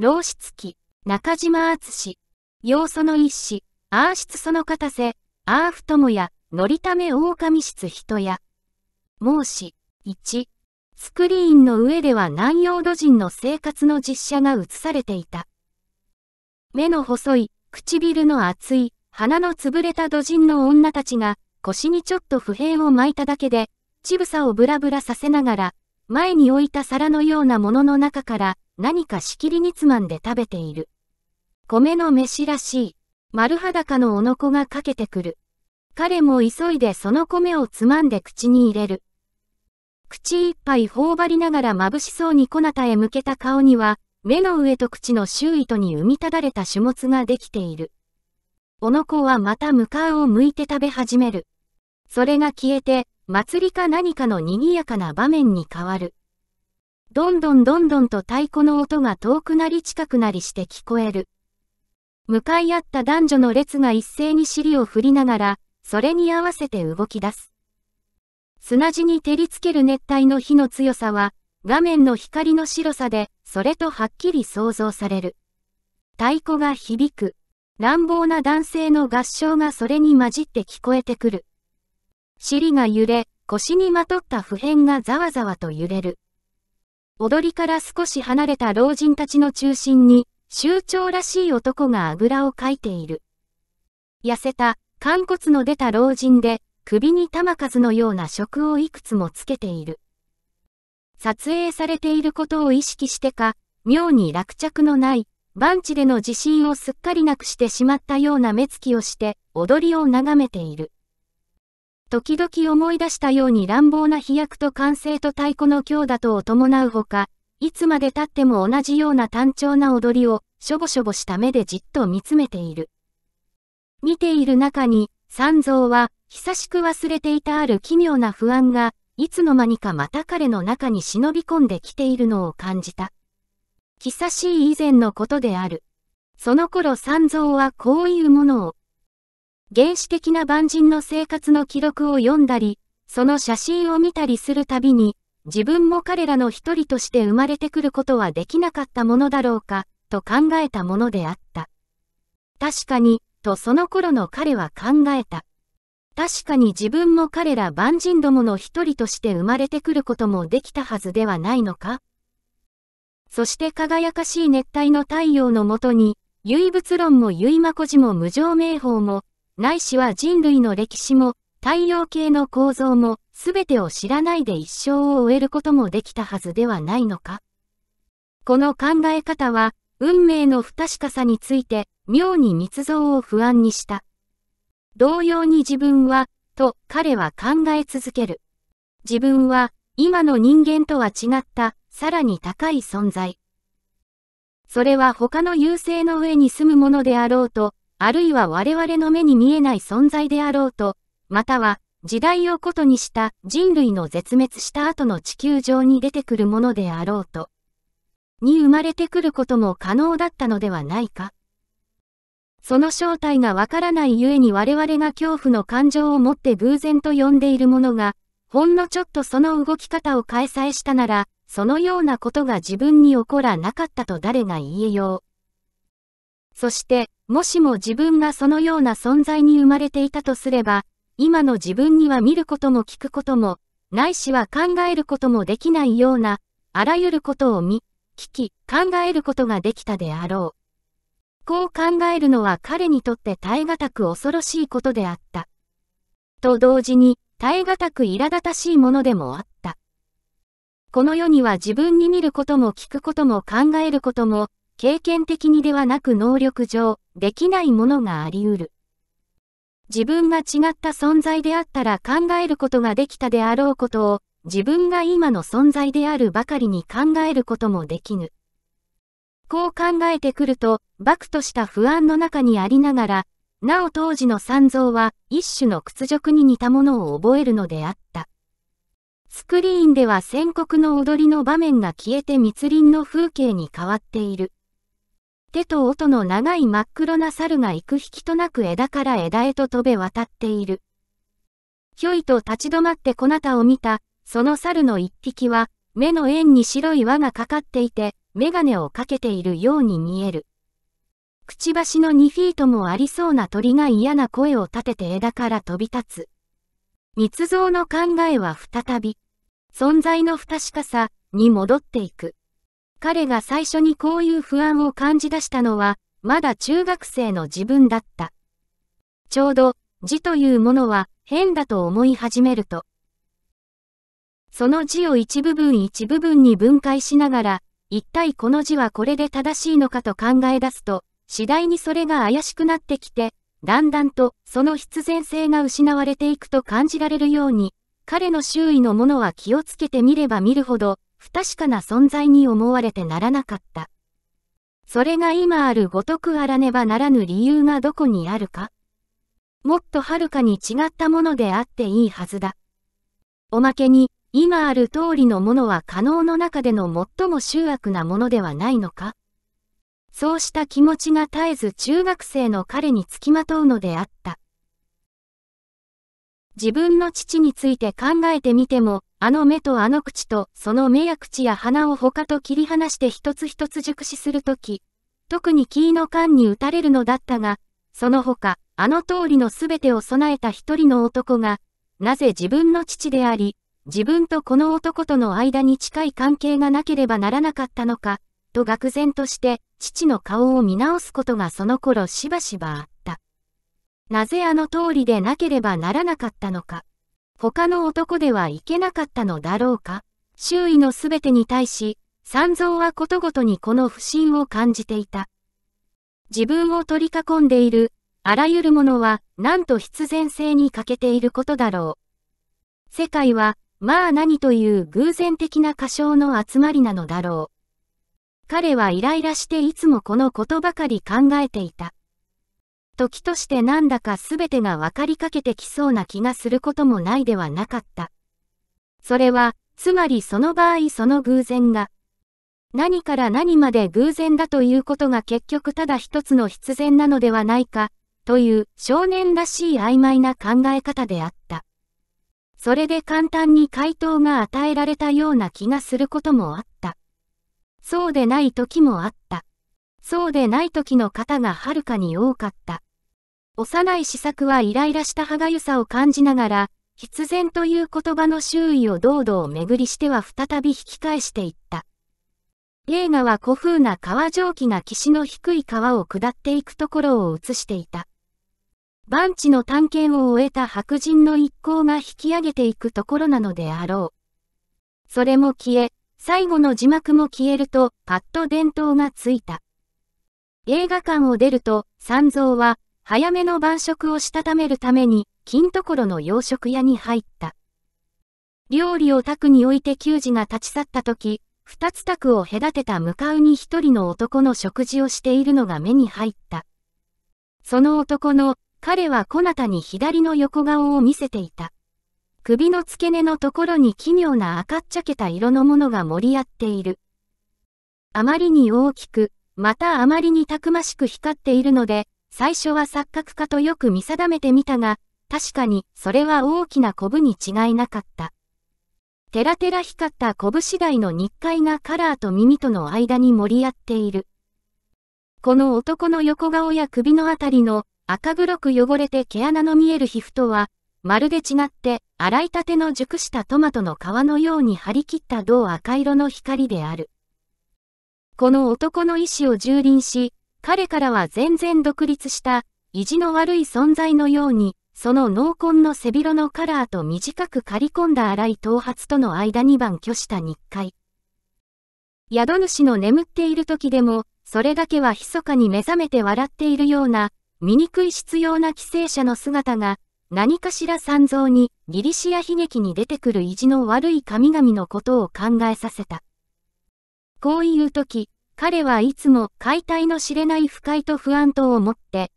老室記、中島敦要素の一子、アー室その片瀬、アーフモや、のりため狼室人や。孟子、一、スクリーンの上では南洋土人の生活の実写が映されていた。目の細い、唇の厚い、鼻の潰れた土人の女たちが、腰にちょっと不平を巻いただけで、乳房をブラブラさせながら、前に置いた皿のようなものの中から、何かしきりにつまんで食べている。米の飯らしい。丸裸のおのこがかけてくる。彼も急いでその米をつまんで口に入れる。口いっぱい頬張りながら眩しそうになたへ向けた顔には、目の上と口の周囲とに生みただれた種物ができている。おのこはまた向かうを向いて食べ始める。それが消えて、祭りか何かの賑やかな場面に変わる。どんどんどんどんと太鼓の音が遠くなり近くなりして聞こえる。向かい合った男女の列が一斉に尻を振りながら、それに合わせて動き出す。砂地に照りつける熱帯の火の強さは、画面の光の白さで、それとはっきり想像される。太鼓が響く。乱暴な男性の合唱がそれに混じって聞こえてくる。尻が揺れ、腰にまとった普遍がざわざわと揺れる。踊りから少し離れた老人たちの中心に、周長らしい男があぐらをかいている。痩せた、肝骨の出た老人で、首に玉数のような食をいくつもつけている。撮影されていることを意識してか、妙に落着のない、バンチでの自信をすっかりなくしてしまったような目つきをして、踊りを眺めている。時々思い出したように乱暴な飛躍と歓声と太鼓の強打とを伴うほか、いつまで経っても同じような単調な踊りを、しょぼしょぼした目でじっと見つめている。見ている中に、三蔵は、久しく忘れていたある奇妙な不安が、いつの間にかまた彼の中に忍び込んできているのを感じた。久しい以前のことである。その頃三蔵はこういうものを、原始的な万人の生活の記録を読んだり、その写真を見たりするたびに、自分も彼らの一人として生まれてくることはできなかったものだろうか、と考えたものであった。確かに、とその頃の彼は考えた。確かに自分も彼ら万人どもの一人として生まれてくることもできたはずではないのかそして輝かしい熱帯の太陽のもとに、唯物論も唯まこじも無常名法も、ないしは人類の歴史も、太陽系の構造も、すべてを知らないで一生を終えることもできたはずではないのか。この考え方は、運命の不確かさについて、妙に密造を不安にした。同様に自分は、と彼は考え続ける。自分は、今の人間とは違った、さらに高い存在。それは他の優勢の上に住むものであろうと、あるいは我々の目に見えない存在であろうと、または時代をことにした人類の絶滅した後の地球上に出てくるものであろうと、に生まれてくることも可能だったのではないか。その正体がわからないゆえに我々が恐怖の感情を持って偶然と呼んでいるものが、ほんのちょっとその動き方を変えさえしたなら、そのようなことが自分に起こらなかったと誰が言えよう。そして、もしも自分がそのような存在に生まれていたとすれば、今の自分には見ることも聞くことも、ないしは考えることもできないような、あらゆることを見、聞き、考えることができたであろう。こう考えるのは彼にとって耐え難く恐ろしいことであった。と同時に、耐え難く苛立たしいものでもあった。この世には自分に見ることも聞くことも考えることも、経験的にではなく能力上、できないものがあり得る。自分が違った存在であったら考えることができたであろうことを、自分が今の存在であるばかりに考えることもできぬ。こう考えてくると、バクとした不安の中にありながら、なお当時の三蔵は一種の屈辱に似たものを覚えるのであった。スクリーンでは宣告の踊りの場面が消えて密林の風景に変わっている。手と音の長い真っ黒な猿が行く引きとなく枝から枝へと飛べ渡っている。ひょいと立ち止まってこなたを見た、その猿の一匹は、目の円に白い輪がかかっていて、眼鏡をかけているように見える。くちばしの2フィートもありそうな鳥が嫌な声を立てて枝から飛び立つ。密造の考えは再び、存在の不確かさに戻っていく。彼が最初にこういう不安を感じ出したのは、まだ中学生の自分だった。ちょうど、字というものは変だと思い始めると。その字を一部分一部分に分解しながら、一体この字はこれで正しいのかと考え出すと、次第にそれが怪しくなってきて、だんだんとその必然性が失われていくと感じられるように、彼の周囲のものは気をつけてみれば見るほど、不確かな存在に思われてならなかった。それが今あるごとくあらねばならぬ理由がどこにあるかもっとはるかに違ったものであっていいはずだ。おまけに、今ある通りのものは可能の中での最も醜悪なものではないのかそうした気持ちが絶えず中学生の彼につきまとうのであった。自分の父について考えてみても、あの目とあの口と、その目や口や鼻を他と切り離して一つ一つ熟視するとき、特に木の間に打たれるのだったが、その他、あの通りの全てを備えた一人の男が、なぜ自分の父であり、自分とこの男との間に近い関係がなければならなかったのか、と愕然として、父の顔を見直すことがその頃しばしばあった。なぜあの通りでなければならなかったのか。他の男ではいけなかったのだろうか周囲のすべてに対し、三蔵はことごとにこの不信を感じていた。自分を取り囲んでいる、あらゆるものは、なんと必然性に欠けていることだろう。世界は、まあ何という偶然的な過小の集まりなのだろう。彼はイライラしていつもこのことばかり考えていた。時としてなんだか全てが分かりかけてきそうな気がすることもないではなかった。それは、つまりその場合その偶然が、何から何まで偶然だということが結局ただ一つの必然なのではないか、という少年らしい曖昧な考え方であった。それで簡単に回答が与えられたような気がすることもあった。そうでない時もあった。そうでない時の方がはるかに多かった。幼い試作はイライラした歯がゆさを感じながら、必然という言葉の周囲を堂々巡りしては再び引き返していった。映画は古風な川蒸気が岸の低い川を下っていくところを映していた。バンチの探検を終えた白人の一行が引き上げていくところなのであろう。それも消え、最後の字幕も消えると、パッと伝統がついた。映画館を出ると、三蔵は、早めの晩食をしたためるために、金所の洋食屋に入った。料理を宅に置いて球児が立ち去った時、二つ宅を隔てた向かうに一人の男の食事をしているのが目に入った。その男の、彼はこなたに左の横顔を見せていた。首の付け根のところに奇妙な赤っちゃけた色のものが盛り合っている。あまりに大きく、またあまりにたくましく光っているので、最初は錯覚かとよく見定めてみたが、確かにそれは大きなコブに違いなかった。テラテラ光ったコブ次第の日階がカラーと耳との間に盛り合っている。この男の横顔や首のあたりの赤黒く汚れて毛穴の見える皮膚とは、まるで違って洗いたての熟したトマトの皮のように張り切った銅赤色の光である。この男の意志を蹂躙し、彼からは全然独立した、意地の悪い存在のように、その濃紺の背広のカラーと短く刈り込んだ荒い頭髪との間に番挙した日会。宿主の眠っている時でも、それだけは密かに目覚めて笑っているような、醜い執拗な寄生者の姿が、何かしら三蔵にギリシア悲劇に出てくる意地の悪い神々のことを考えさせた。こういう時、彼はいつも解体の知れない不快と不安とを持って、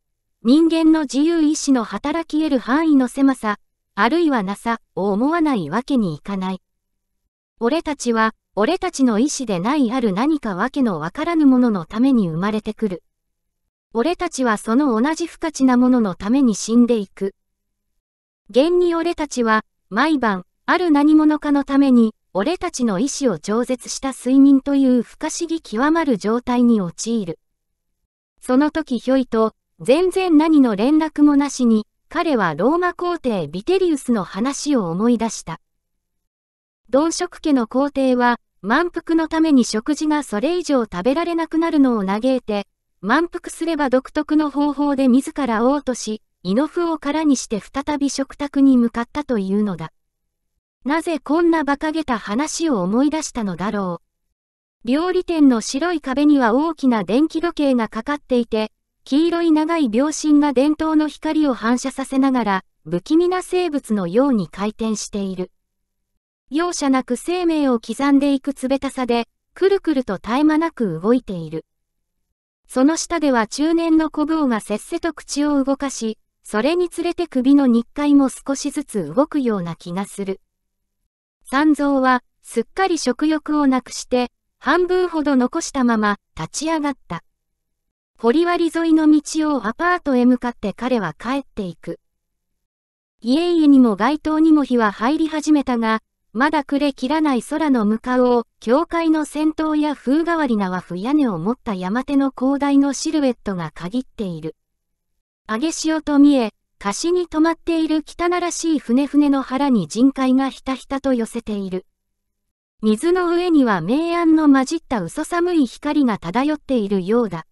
人間の自由意志の働き得る範囲の狭さ、あるいはなさを思わないわけにいかない。俺たちは、俺たちの意志でないある何かわけのわからぬもののために生まれてくる。俺たちはその同じ不可知なもののために死んでいく。現に俺たちは、毎晩、ある何者かのために、俺たちの意志を超絶した睡眠という不可思議極まる状態に陥る。その時ひょいと、全然何の連絡もなしに、彼はローマ皇帝ビテリウスの話を思い出した。ド食家の皇帝は、満腹のために食事がそれ以上食べられなくなるのを嘆いて、満腹すれば独特の方法で自ら嘔吐し、胃の腑を空にして再び食卓に向かったというのだ。なぜこんな馬鹿げた話を思い出したのだろう。料理店の白い壁には大きな電気時計がかかっていて、黄色い長い秒針が伝統の光を反射させながら、不気味な生物のように回転している。容赦なく生命を刻んでいく冷たさで、くるくると絶え間なく動いている。その下では中年の小坊がせっせと口を動かし、それにつれて首の日回も少しずつ動くような気がする。三蔵は、すっかり食欲をなくして、半分ほど残したまま、立ち上がった。掘割沿いの道をアパートへ向かって彼は帰っていく。家々にも街灯にも火は入り始めたが、まだ暮れ切らない空の向かうを、教会の先頭や風変わりな和風屋根を持った山手の広大のシルエットが限っている。揚げ潮と見え、貸しに止まっている汚らしい船船の腹に人海がひたひたと寄せている。水の上には明暗の混じった嘘寒い光が漂っているようだ。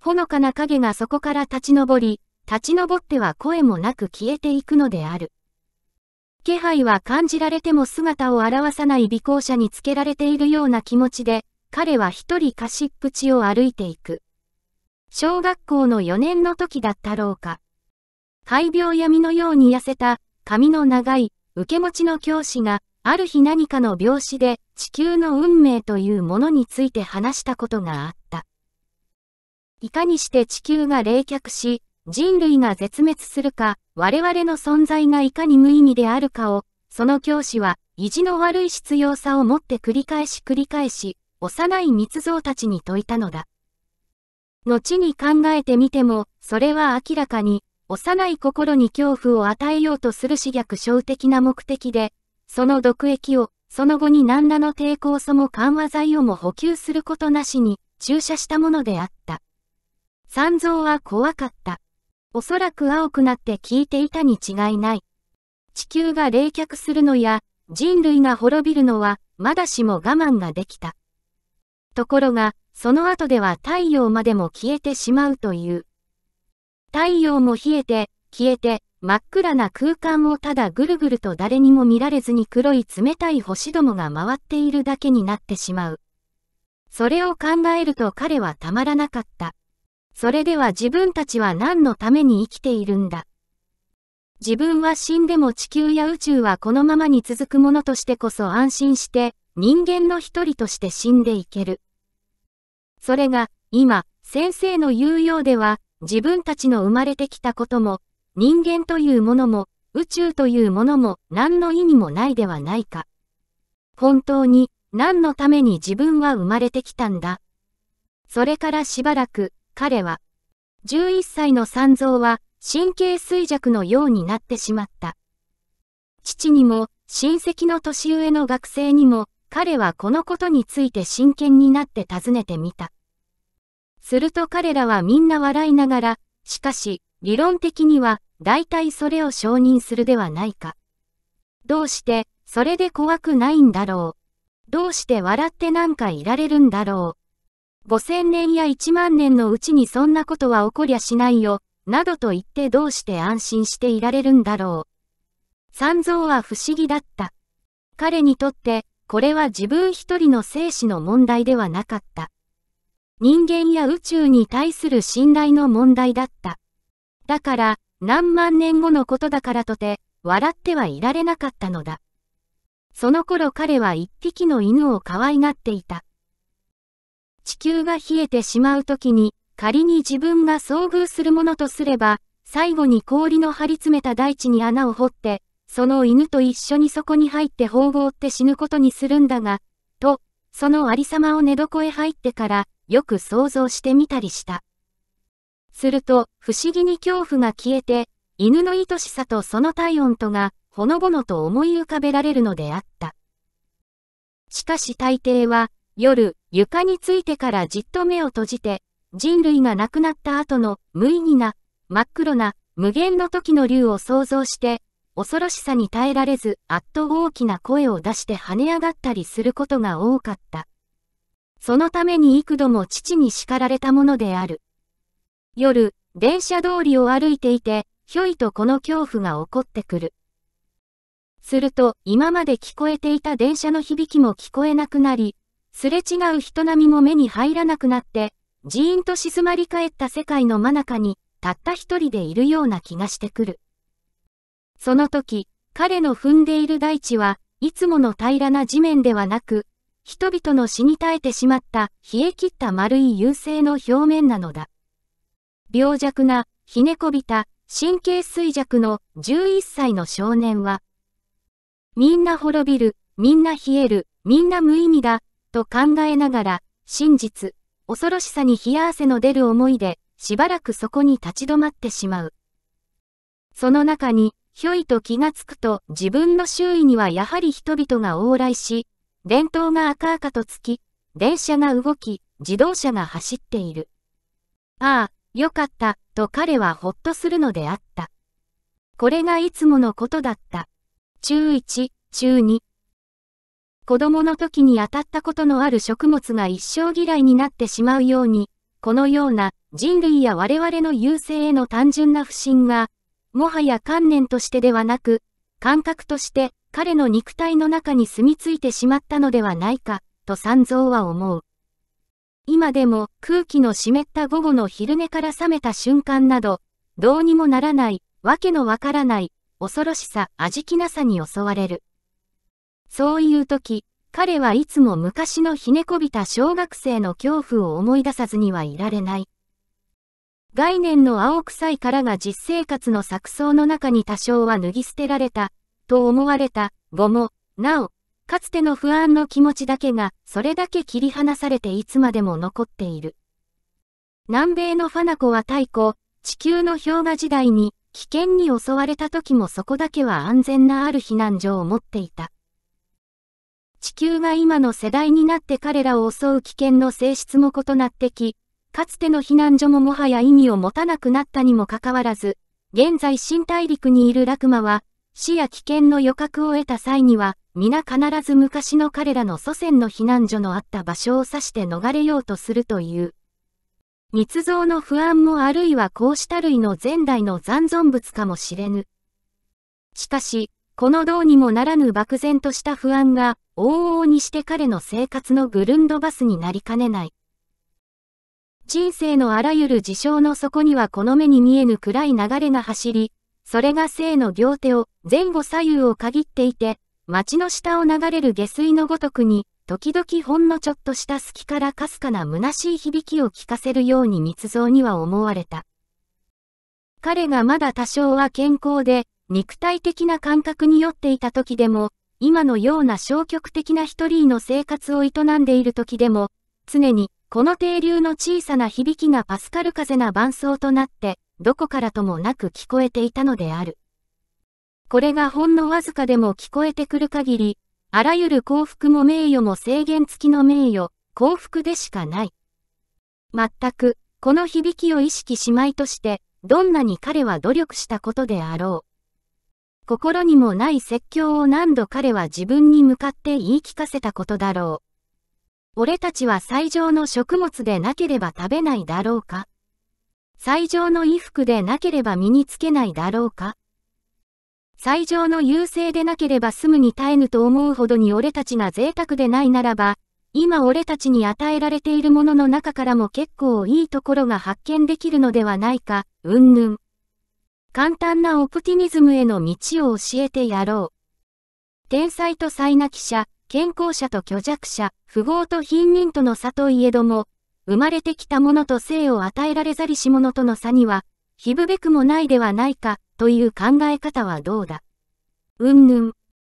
ほのかな影がそこから立ち上り、立ち上っては声もなく消えていくのである。気配は感じられても姿を現さない尾行者につけられているような気持ちで、彼は一人貸しっぷちを歩いていく。小学校の4年の時だったろうか。怪病闇のように痩せた、髪の長い、受け持ちの教師が、ある日何かの病死で地球の運命というものについて話したことがあった。いかにして地球が冷却し、人類が絶滅するか、我々の存在がいかに無意味であるかを、その教師は意地の悪い必要さを持って繰り返し繰り返し、幼い密造たちに説いたのだ。後に考えてみても、それは明らかに幼い心に恐怖を与えようとする死逆症的な目的で、その毒液を、その後に何らの抵抗素も緩和剤をも補給することなしに注射したものであった。三蔵は怖かった。おそらく青くなって聞いていたに違いない。地球が冷却するのや、人類が滅びるのは、まだしも我慢ができた。ところが、その後では太陽までも消えてしまうという。太陽も冷えて、消えて、真っ暗な空間をただぐるぐると誰にも見られずに黒い冷たい星どもが回っているだけになってしまう。それを考えると彼はたまらなかった。それでは自分たちは何のために生きているんだ。自分は死んでも地球や宇宙はこのままに続くものとしてこそ安心して人間の一人として死んでいける。それが今先生の言うようでは自分たちの生まれてきたことも、人間というものも、宇宙というものも何の意味もないではないか。本当に何のために自分は生まれてきたんだ。それからしばらく彼は、11歳の三蔵は神経衰弱のようになってしまった。父にも親戚の年上の学生にも彼はこのことについて真剣になって尋ねてみた。すると彼らはみんな笑いながら、しかし、理論的には、大体それを承認するではないか。どうして、それで怖くないんだろう。どうして笑ってなんかいられるんだろう。五千年や一万年のうちにそんなことは起こりゃしないよ、などと言ってどうして安心していられるんだろう。三蔵は不思議だった。彼にとって、これは自分一人の生死の問題ではなかった。人間や宇宙に対する信頼の問題だった。だから、何万年後のことだからとて、笑ってはいられなかったのだ。その頃彼は一匹の犬を可愛がっていた。地球が冷えてしまう時に、仮に自分が遭遇するものとすれば、最後に氷の張り詰めた大地に穴を掘って、その犬と一緒にそこに入って縫合って死ぬことにするんだが、と、その有様を寝床へ入ってから、よく想像してみたりした。すると、不思議に恐怖が消えて、犬の愛しさとその体温とが、ほのぼのと思い浮かべられるのであった。しかし大抵は、夜、床についてからじっと目を閉じて、人類が亡くなった後の無意味な、真っ黒な、無限の時の竜を想像して、恐ろしさに耐えられず、あっと大きな声を出して跳ね上がったりすることが多かった。そのために幾度も父に叱られたものである。夜、電車通りを歩いていて、ひょいとこの恐怖が起こってくる。すると、今まで聞こえていた電車の響きも聞こえなくなり、すれ違う人並みも目に入らなくなって、じーんと静まり返った世界の真中に、たった一人でいるような気がしてくる。その時、彼の踏んでいる大地は、いつもの平らな地面ではなく、人々の死に絶えてしまった冷え切った丸い優勢の表面なのだ。病弱な、ひねこびた、神経衰弱の11歳の少年は、みんな滅びる、みんな冷える、みんな無意味だ、と考えながら、真実、恐ろしさに冷や汗の出る思いで、しばらくそこに立ち止まってしまう。その中に、ひょいと気がつくと自分の周囲にはやはり人々が往来し、電灯が赤々とつき、電車が動き、自動車が走っている。ああ、よかった、と彼はほっとするのであった。これがいつものことだった。中1、中2。子供の時に当たったことのある食物が一生嫌いになってしまうように、このような人類や我々の優勢への単純な不信は、もはや観念としてではなく、感覚として彼の肉体の中に住み着いてしまったのではないか、と三蔵は思う。今でも空気の湿った午後の昼寝から覚めた瞬間など、どうにもならない、わけのわからない、恐ろしさ、味気なさに襲われる。そういう時、彼はいつも昔のひねこびた小学生の恐怖を思い出さずにはいられない。概念の青臭い殻が実生活の錯綜の中に多少は脱ぎ捨てられた、と思われた、後も、なお、かつての不安の気持ちだけが、それだけ切り離されていつまでも残っている。南米のファナコは太古、地球の氷河時代に、危険に襲われた時もそこだけは安全なある避難所を持っていた。地球が今の世代になって彼らを襲う危険の性質も異なってき、かつての避難所ももはや意味を持たなくなったにもかかわらず、現在新大陸にいるラクマは、死や危険の予覚を得た際には、皆必ず昔の彼らの祖先の避難所のあった場所を指して逃れようとするという。密造の不安もあるいはこうした類の前代の残存物かもしれぬ。しかし、このどうにもならぬ漠然とした不安が、往々にして彼の生活のグルンドバスになりかねない。人生のあらゆる事象の底にはこの目に見えぬ暗い流れが走り、それが生の行手を前後左右を限っていて、街の下を流れる下水のごとくに、時々ほんのちょっとした隙からかすかな虚しい響きを聞かせるように密造には思われた。彼がまだ多少は健康で、肉体的な感覚に酔っていた時でも、今のような消極的な一人の生活を営んでいる時でも、常に、この停留の小さな響きがパスカル風な伴奏となって、どこからともなく聞こえていたのである。これがほんのわずかでも聞こえてくる限り、あらゆる幸福も名誉も制限付きの名誉、幸福でしかない。全く、この響きを意識しまいとして、どんなに彼は努力したことであろう。心にもない説教を何度彼は自分に向かって言い聞かせたことだろう。俺たちは最上の食物でなければ食べないだろうか最上の衣服でなければ身につけないだろうか最上の優勢でなければ済むに耐えぬと思うほどに俺たちが贅沢でないならば、今俺たちに与えられているものの中からも結構いいところが発見できるのではないか、うんぬん。簡単なオプティミズムへの道を教えてやろう。天才と災なき者、健康者と虚弱者、富豪と貧民との差といえども、生まれてきたものと生を与えられざりし者との差には、ひぶべくもないではないか、という考え方はどうだうんぬん。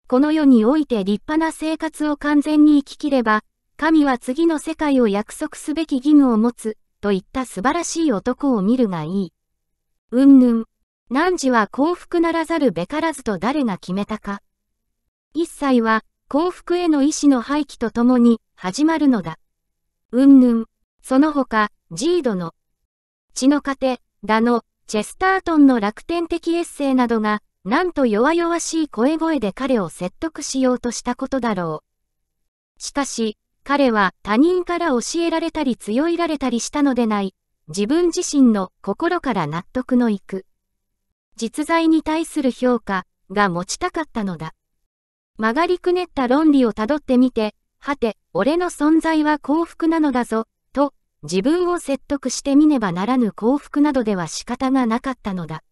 この世において立派な生活を完全に生ききれば、神は次の世界を約束すべき義務を持つ、といった素晴らしい男を見るがいい。うんぬん。汝は幸福ならざるべからずと誰が決めたか。一切は幸福への意志の廃棄とともに始まるのだ。うんぬん。その他、ジードの、血の糧、だの、チェスタートンの楽天的エッセイなどが、なんと弱々しい声声で彼を説得しようとしたことだろう。しかし、彼は他人から教えられたり強いられたりしたのでない、自分自身の心から納得のいく。実在に対する評価が持ちたかったのだ。曲がりくねった論理をたどってみて、はて、俺の存在は幸福なのだぞ、自分を説得してみねばならぬ幸福などでは仕方がなかったのだ。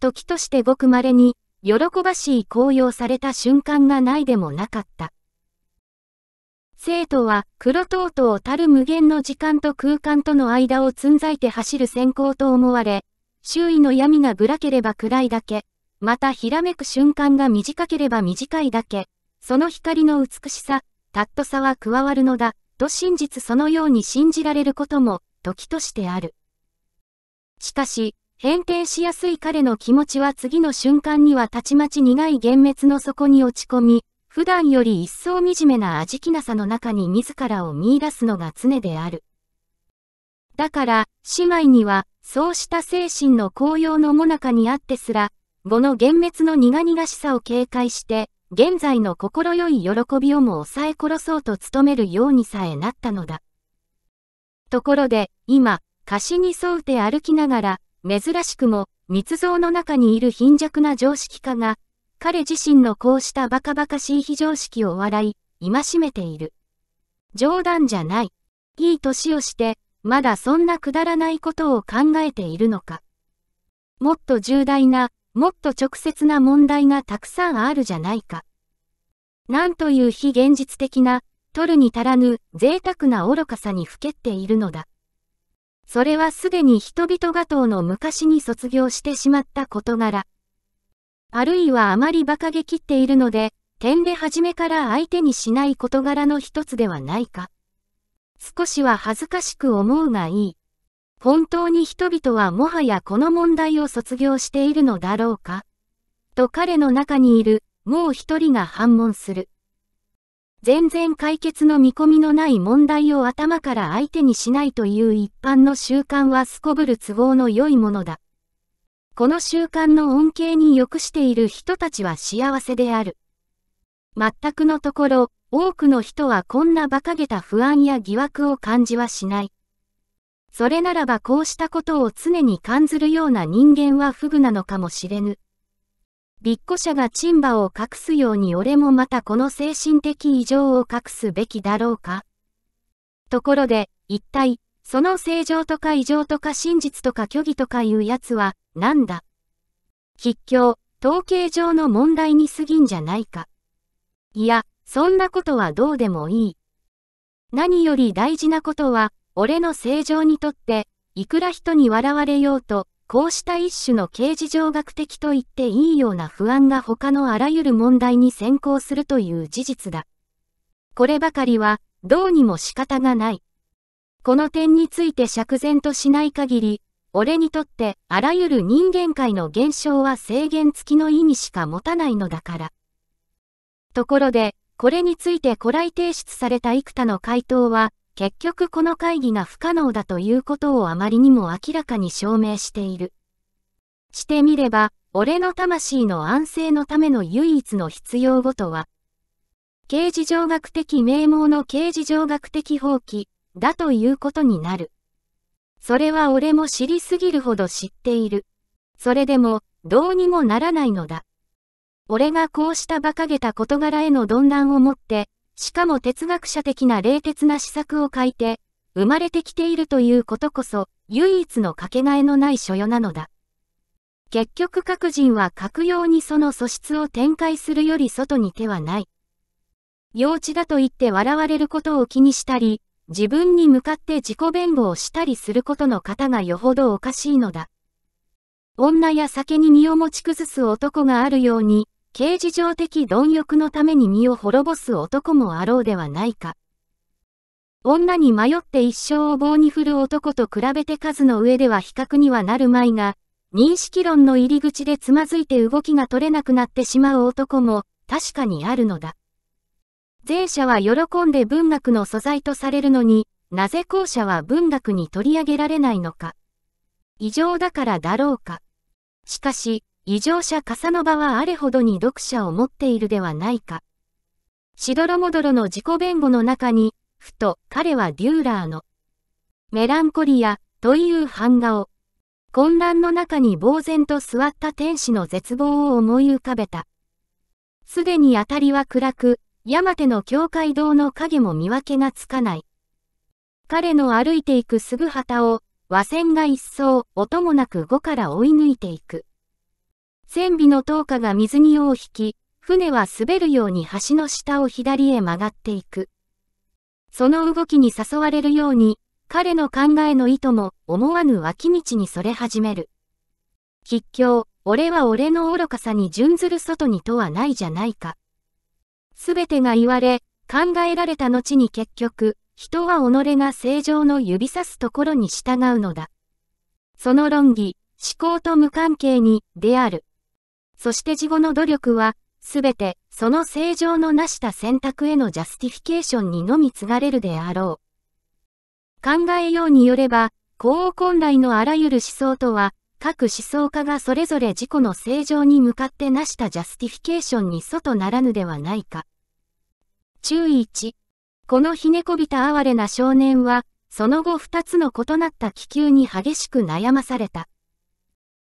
時としてごく稀に、喜ばしい高揚された瞬間がないでもなかった。生徒は黒とうとうたる無限の時間と空間との間をつんざいて走る先行と思われ、周囲の闇がぶらければ暗いだけ、またひらめく瞬間が短ければ短いだけ、その光の美しさ、たっとさは加わるのだ。と真実そのように信じられることも時としてある。しかし、変転しやすい彼の気持ちは次の瞬間にはたちまち苦い幻滅の底に落ち込み、普段より一層惨めな味気なさの中に自らを見出すのが常である。だから、姉妹には、そうした精神の高揚のもなかにあってすら、語の幻滅の苦々しさを警戒して、現在の心よい喜びをも抑え殺そうと努めるようにさえなったのだ。ところで、今、歌詞に沿うて歩きながら、珍しくも、密造の中にいる貧弱な常識家が、彼自身のこうしたバカバカしい非常識を笑い、戒めている。冗談じゃない。いい年をして、まだそんなくだらないことを考えているのか。もっと重大な、もっと直接な問題がたくさんあるじゃないか。なんという非現実的な、取るに足らぬ贅沢な愚かさにふけっているのだ。それはすでに人々が党の昔に卒業してしまった事柄。あるいはあまり馬鹿げきっているので、点で初めから相手にしない事柄の一つではないか。少しは恥ずかしく思うがいい。本当に人々はもはやこの問題を卒業しているのだろうかと彼の中にいる、もう一人が反問する。全然解決の見込みのない問題を頭から相手にしないという一般の習慣はすこぶる都合の良いものだ。この習慣の恩恵に良くしている人たちは幸せである。全くのところ、多くの人はこんな馬鹿げた不安や疑惑を感じはしない。それならばこうしたことを常に感ずるような人間は不具なのかもしれぬ。びっこ者がチンバを隠すように俺もまたこの精神的異常を隠すべきだろうか。ところで、一体、その正常とか異常とか真実とか虚偽とかいうやつは、なんだ筆境、統計上の問題に過ぎんじゃないか。いや、そんなことはどうでもいい。何より大事なことは、俺の正常にとって、いくら人に笑われようと、こうした一種の刑事上学的と言っていいような不安が他のあらゆる問題に先行するという事実だ。こればかりは、どうにも仕方がない。この点について釈然としない限り、俺にとってあらゆる人間界の現象は制限付きの意味しか持たないのだから。ところで、これについて古来提出された幾多の回答は、結局この会議が不可能だということをあまりにも明らかに証明している。してみれば、俺の魂の安静のための唯一の必要ごとは、刑事上学的名簿の刑事上学的放棄だということになる。それは俺も知りすぎるほど知っている。それでも、どうにもならないのだ。俺がこうした馬鹿げた事柄への鈍乱をもって、しかも哲学者的な冷徹な施策を書いて、生まれてきているということこそ、唯一のかけがえのない所与なのだ。結局各人は各用にその素質を展開するより外に手はない。幼稚だと言って笑われることを気にしたり、自分に向かって自己弁護をしたりすることの方がよほどおかしいのだ。女や酒に身を持ち崩す男があるように、刑事上的貪欲のために身を滅ぼす男もあろうではないか。女に迷って一生を棒に振る男と比べて数の上では比較にはなるまいが、認識論の入り口でつまずいて動きが取れなくなってしまう男も確かにあるのだ。前者は喜んで文学の素材とされるのに、なぜ後者は文学に取り上げられないのか。異常だからだろうか。しかし、異常者カサノバはあれほどに読者を持っているではないか。しどろもどろの自己弁護の中に、ふと彼はデューラーのメランコリアという版画を、混乱の中に呆然と座った天使の絶望を思い浮かべた。すでにあたりは暗く、山手の教会堂の影も見分けがつかない。彼の歩いていくすぐ旗を、和船が一層音もなく後から追い抜いていく。船尾の灯火が水に尾を引き、船は滑るように橋の下を左へ曲がっていく。その動きに誘われるように、彼の考えの意図も思わぬ脇道にそれ始める。吉凶、俺は俺の愚かさに準ずる外にとはないじゃないか。すべてが言われ、考えられた後に結局、人は己が正常の指さすところに従うのだ。その論議、思考と無関係に、である。そして事後の努力は、すべて、その正常のなした選択へのジャスティフィケーションにのみ継がれるであろう。考えようによれば、幸后本来のあらゆる思想とは、各思想家がそれぞれ自己の正常に向かってなしたジャスティフィケーションに外ならぬではないか。注意1。このひねこびた哀れな少年は、その後二つの異なった気球に激しく悩まされた。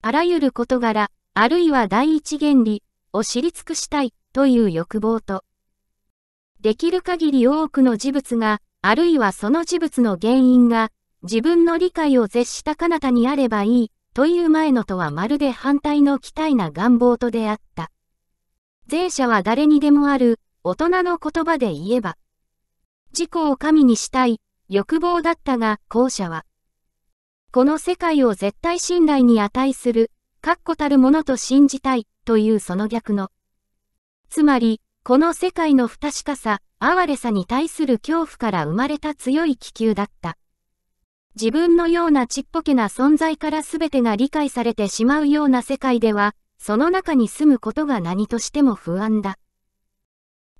あらゆる事柄、あるいは第一原理を知り尽くしたいという欲望と、できる限り多くの事物が、あるいはその事物の原因が、自分の理解を絶した彼方にあればいい、という前のとはまるで反対の期待な願望と出会った。前者は誰にでもある、大人の言葉で言えば、自己を神にしたい、欲望だったが、後者は、この世界を絶対信頼に値する、確固たるものと信じたいというその逆の。つまり、この世界の不確かさ、哀れさに対する恐怖から生まれた強い気球だった。自分のようなちっぽけな存在から全てが理解されてしまうような世界では、その中に住むことが何としても不安だ。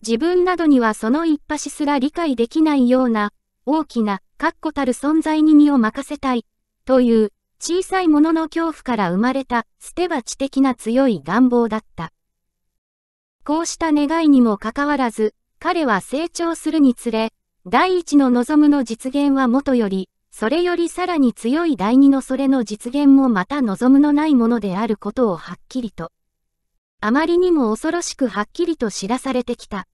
自分などにはその一端すら理解できないような、大きな、確固たる存在に身を任せたい、という小さいものの恐怖から生まれた、捨て鉢的な強い願望だった。こうした願いにもかかわらず、彼は成長するにつれ、第一の望むの実現はもとより、それよりさらに強い第二のそれの実現もまた望むのないものであることをはっきりと。あまりにも恐ろしくはっきりと知らされてきた。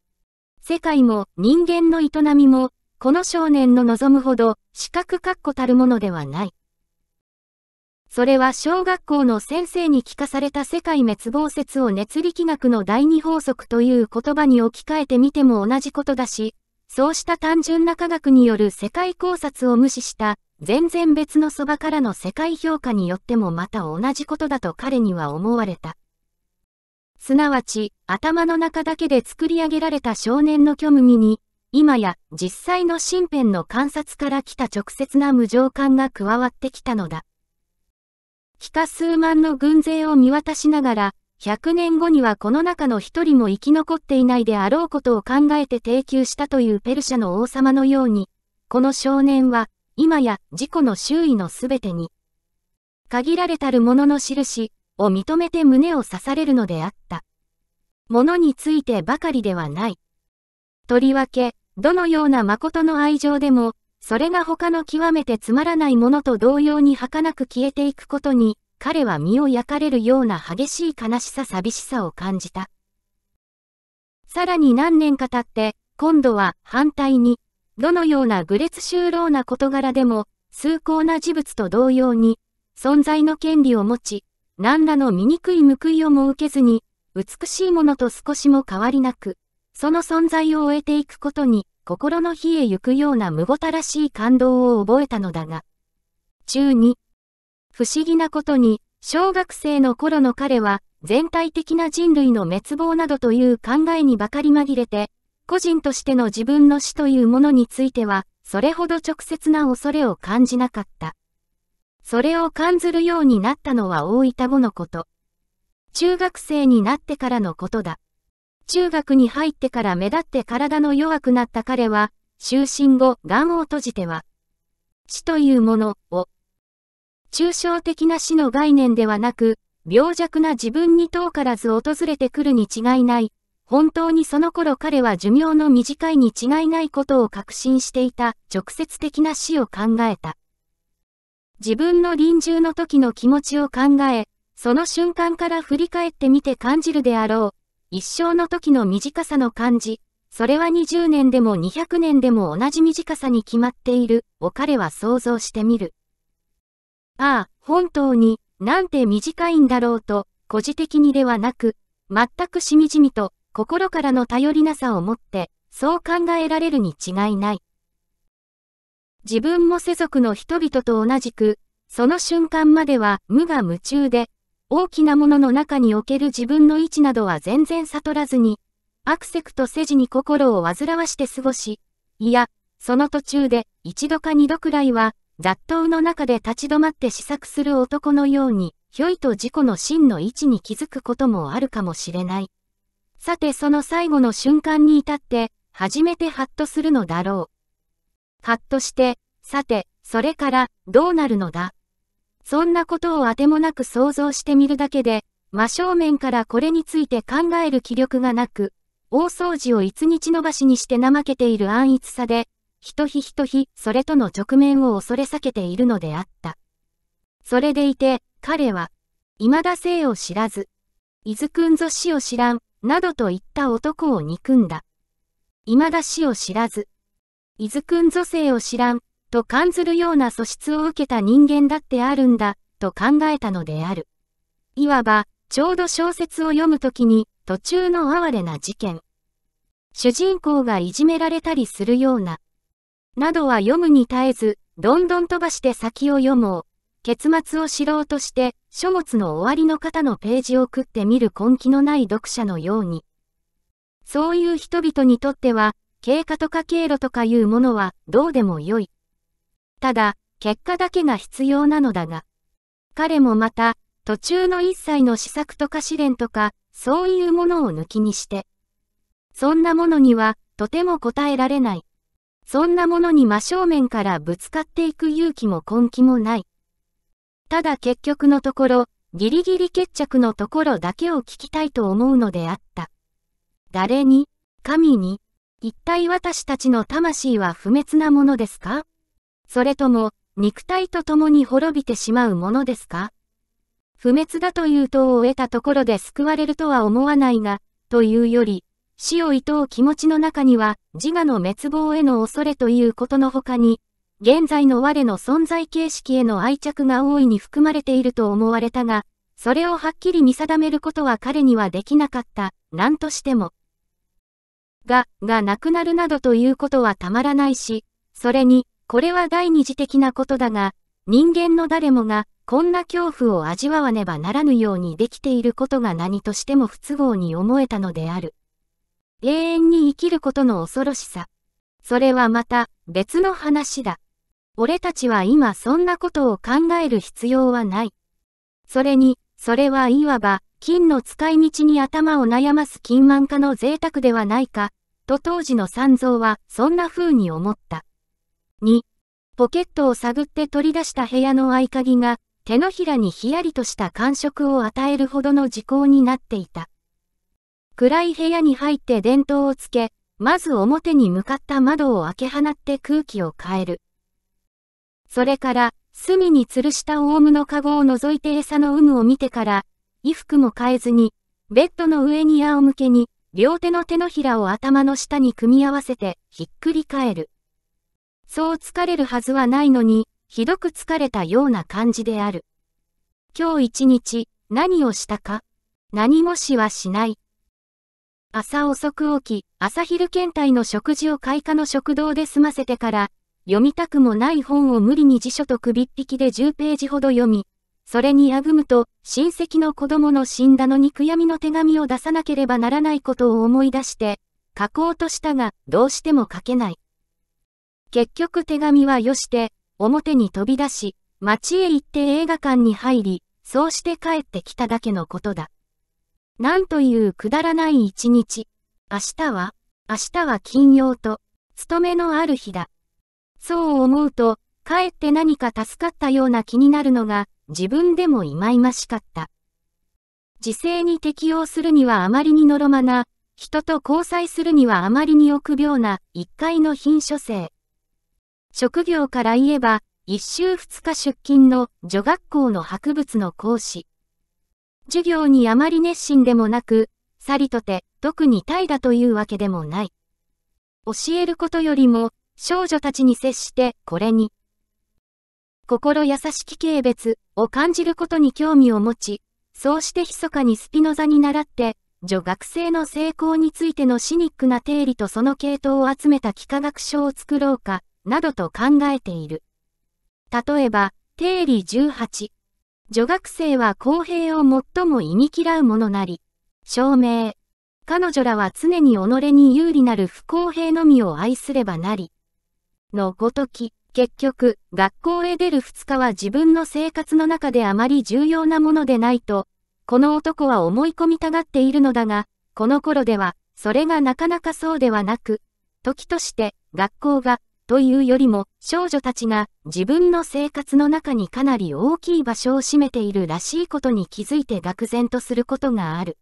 世界も人間の営みも、この少年の望むほど、視覚確固たるものではない。それは小学校の先生に聞かされた世界滅亡説を熱力学の第二法則という言葉に置き換えてみても同じことだし、そうした単純な科学による世界考察を無視した全然別のそばからの世界評価によってもまた同じことだと彼には思われた。すなわち、頭の中だけで作り上げられた少年の虚無に、今や実際の身辺の観察から来た直接な無常感が加わってきたのだ。北数万の軍勢を見渡しながら、百年後にはこの中の一人も生き残っていないであろうことを考えて提供したというペルシャの王様のように、この少年は、今や自己の周囲のすべてに、限られたるものの印を認めて胸を刺されるのであった。ものについてばかりではない。とりわけ、どのような誠の愛情でも、それが他の極めてつまらないものと同様に儚く消えていくことに、彼は身を焼かれるような激しい悲しさ寂しさを感じた。さらに何年か経って、今度は反対に、どのような愚劣就老な事柄でも、崇高な事物と同様に、存在の権利を持ち、何らの醜い報いをも受けずに、美しいものと少しも変わりなく、その存在を終えていくことに、心の火へ行くような無ごたらしい感動を覚えたのだが。中2、不思議なことに、小学生の頃の彼は、全体的な人類の滅亡などという考えにばかり紛れて、個人としての自分の死というものについては、それほど直接な恐れを感じなかった。それを感ずるようになったのは大分後のこと。中学生になってからのことだ。中学に入ってから目立って体の弱くなった彼は、就寝後、眼を閉じては、死というものを、抽象的な死の概念ではなく、病弱な自分に遠からず訪れてくるに違いない。本当にその頃彼は寿命の短いに違いないことを確信していた直接的な死を考えた。自分の臨終の時の気持ちを考え、その瞬間から振り返ってみて感じるであろう一生の時の短さの感じ、それは20年でも200年でも同じ短さに決まっている、を彼は想像してみる。ああ、本当に、なんて短いんだろうと、個人的にではなく、全くしみじみと、心からの頼りなさを持って、そう考えられるに違いない。自分も世俗の人々と同じく、その瞬間までは無我夢中で、大きなものの中における自分の位置などは全然悟らずに、アクセクとせ事に心を煩わして過ごし、いや、その途中で一度か二度くらいは、雑踏の中で立ち止まって試作する男のように、ひょいと自己の真の位置に気づくこともあるかもしれない。さてその最後の瞬間に至って、初めてハッとするのだろう。ハッとして、さて、それから、どうなるのだそんなことを当てもなく想像してみるだけで、真正面からこれについて考える気力がなく、大掃除を一日延ばしにして怠けている安逸さで、ひとひひとひ、それとの直面を恐れ避けているのであった。それでいて、彼は、未だ生を知らず、伊豆くんぞ死を知らん、などと言った男を憎んだ。未だ死を知らず、伊豆くんぞ性を知らん、と感ずるような素質を受けた人間だってあるんだ、と考えたのである。いわば、ちょうど小説を読むときに、途中の哀れな事件。主人公がいじめられたりするような、などは読むに耐えず、どんどん飛ばして先を読もう。結末を知ろうとして、書物の終わりの方のページを送ってみる根気のない読者のように。そういう人々にとっては、経過とか経路とかいうものはどうでもよい。ただ、結果だけが必要なのだが、彼もまた、途中の一切の試作とか試練とか、そういうものを抜きにして、そんなものには、とても答えられない。そんなものに真正面からぶつかっていく勇気も根気もない。ただ結局のところ、ギリギリ決着のところだけを聞きたいと思うのであった。誰に、神に、一体私たちの魂は不滅なものですかそれとも、肉体と共に滅びてしまうものですか不滅だという党を得たところで救われるとは思わないが、というより、死を厭う気持ちの中には、自我の滅亡への恐れということの他に、現在の我の存在形式への愛着が大いに含まれていると思われたが、それをはっきり見定めることは彼にはできなかった、何としても。が、がなくなるなどということはたまらないし、それに、これは第二次的なことだが、人間の誰もが、こんな恐怖を味わわねばならぬようにできていることが何としても不都合に思えたのである。永遠に生きることの恐ろしさ。それはまた、別の話だ。俺たちは今そんなことを考える必要はない。それに、それはいわば、金の使い道に頭を悩ます金満家の贅沢ではないか、と当時の三蔵はそんな風に思った。2、ポケットを探って取り出した部屋の合鍵が、手のひらにひやりとした感触を与えるほどの時効になっていた。暗い部屋に入って電灯をつけ、まず表に向かった窓を開け放って空気を変える。それから、隅に吊るしたオウムの籠を覗いて餌の有無を見てから、衣服も変えずに、ベッドの上に仰向けに、両手の手のひらを頭の下に組み合わせて、ひっくり返る。そう疲れるはずはないのに、ひどく疲れたような感じである。今日一日、何をしたか何もしはしない。朝遅く起き、朝昼検体の食事を開花の食堂で済ませてから、読みたくもない本を無理に辞書と首っ引きで10ページほど読み、それにあぐむと、親戚の子供の死んだのに悔やみの手紙を出さなければならないことを思い出して、書こうとしたが、どうしても書けない。結局手紙はよして、表に飛び出し、町へ行って映画館に入り、そうして帰ってきただけのことだ。なんというくだらない一日。明日は、明日は金曜と、勤めのある日だ。そう思うと、かえって何か助かったような気になるのが、自分でもいまいましかった。時勢に適応するにはあまりにのろまな、人と交際するにはあまりに臆病な、一回の品書生。職業から言えば、一週二日出勤の女学校の博物の講師。授業にあまり熱心でもなく、さりとて、特に怠惰というわけでもない。教えることよりも、少女たちに接してこれに。心優しき軽蔑を感じることに興味を持ち、そうして密かにスピノザに倣って、女学生の成功についてのシニックな定理とその系統を集めた幾何学書を作ろうか、などと考えている。例えば、定理18。女学生は公平を最も忌み嫌うものなり、証明。彼女らは常に己に有利なる不公平のみを愛すればなり。のごとき、結局、学校へ出る2日は自分の生活の中であまり重要なものでないと、この男は思い込みたがっているのだが、この頃では、それがなかなかそうではなく、時として、学校がというよりも、少女たちが自分の生活の中にかなり大きい場所を占めているらしいことに気づいて愕然とすることがある。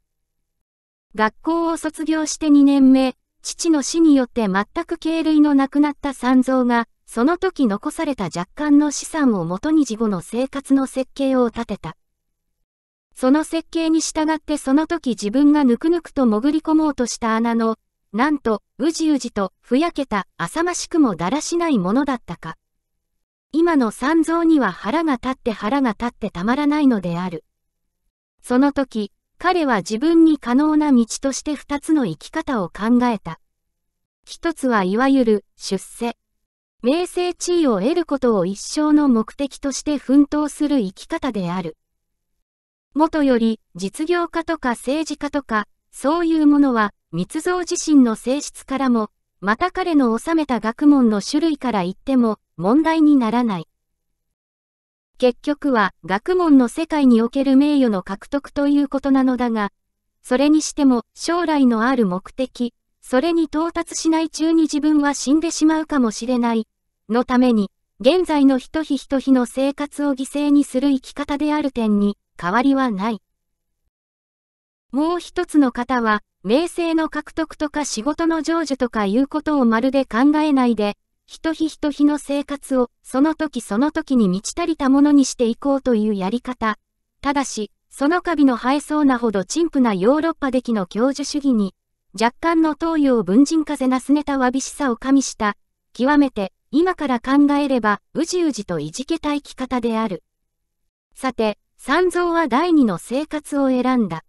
学校を卒業して2年目、父の死によって全く経類のなくなった三蔵が、その時残された若干の資産をもとに事後の生活の設計を立てた。その設計に従ってその時自分がぬくぬくと潜り込もうとした穴のなんと、うじうじと、ふやけた、浅ましくもだらしないものだったか。今の三蔵には腹が立って腹が立ってたまらないのである。その時、彼は自分に可能な道として二つの生き方を考えた。一つはいわゆる、出世。名声地位を得ることを一生の目的として奮闘する生き方である。もとより、実業家とか政治家とか、そういうものは、密造自身の性質からも、また彼の収めた学問の種類から言っても、問題にならない。結局は、学問の世界における名誉の獲得ということなのだが、それにしても、将来のある目的、それに到達しない中に自分は死んでしまうかもしれない、のために、現在の一日一日の生活を犠牲にする生き方である点に変わりはない。もう一つの方は、名声の獲得とか仕事の成就とかいうことをまるで考えないで、一日一日の生活を、その時その時に満ち足りたものにしていこうというやり方。ただし、そのカビの生えそうなほど陳腐なヨーロッパでの教授主義に、若干の東洋文人風なすねたわびしさを加味した、極めて、今から考えれば、うじうじといじけた生き方である。さて、三蔵は第二の生活を選んだ。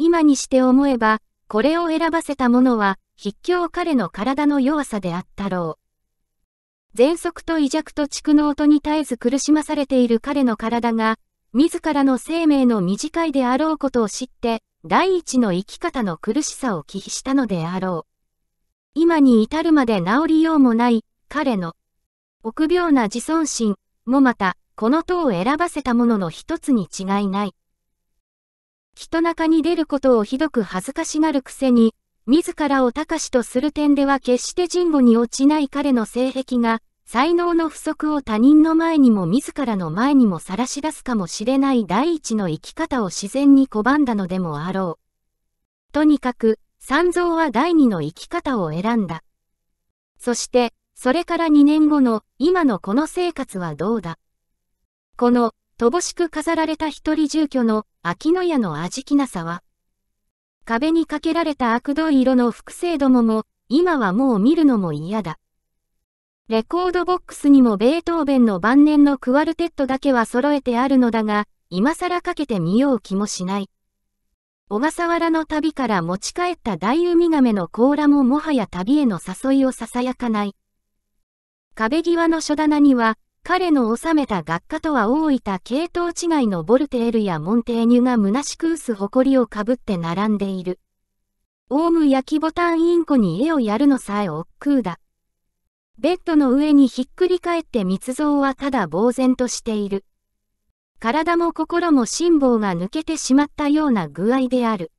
今にして思えば、これを選ばせたものは、必境彼の体の弱さであったろう。喘息と異弱と蓄能とに絶えず苦しまされている彼の体が、自らの生命の短いであろうことを知って、第一の生き方の苦しさを忌避したのであろう。今に至るまで治りようもない、彼の、臆病な自尊心もまた、この塔を選ばせたものの一つに違いない。人中に出ることをひどく恥ずかしがるくせに、自らを高しとする点では決して人後に落ちない彼の性癖が、才能の不足を他人の前にも自らの前にも晒し出すかもしれない第一の生き方を自然に拒んだのでもあろう。とにかく、三蔵は第二の生き方を選んだ。そして、それから2年後の今のこの生活はどうだこの乏しく飾られた一人住居の秋の屋の味気なさは、壁にかけられた悪どい色の複製どもも、今はもう見るのも嫌だ。レコードボックスにもベートーベンの晩年のクワルテットだけは揃えてあるのだが、今更かけてみよう気もしない。小笠原の旅から持ち帰った大ウミガメの甲羅ももはや旅への誘いを囁かない。壁際の書棚には、彼の収めた学科とは大分系統違いのボルテールやモンテーニュが虚しく薄誇りをかぶって並んでいる。オウム焼きボタンインコに絵をやるのさえ億劫だ。ベッドの上にひっくり返って密造はただ呆然としている。体も心も辛抱が抜けてしまったような具合である。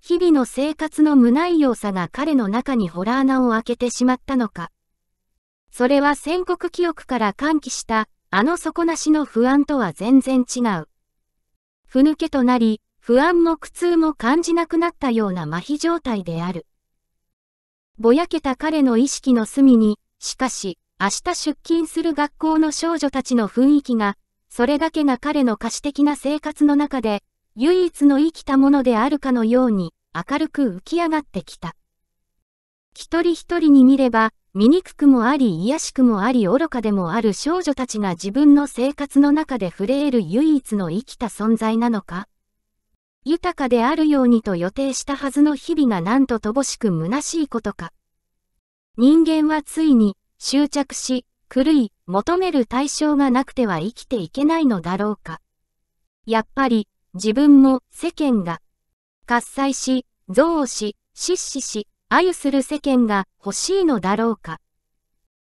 日々の生活の無内容さが彼の中にホラー穴を開けてしまったのか。それは戦国記憶から歓喜したあの底なしの不安とは全然違う。ふぬけとなり、不安も苦痛も感じなくなったような麻痺状態である。ぼやけた彼の意識の隅に、しかし、明日出勤する学校の少女たちの雰囲気が、それだけが彼の可視的な生活の中で、唯一の生きたものであるかのように、明るく浮き上がってきた。一人一人に見れば、醜くもあり癒しくもあり愚かでもある少女たちが自分の生活の中で触れ得る唯一の生きた存在なのか豊かであるようにと予定したはずの日々がなんと乏しく虚しいことか。人間はついに執着し、狂い、求める対象がなくては生きていけないのだろうか。やっぱり、自分も世間が、喝采し、憎悪し、失死し、あゆする世間が欲しいのだろうか。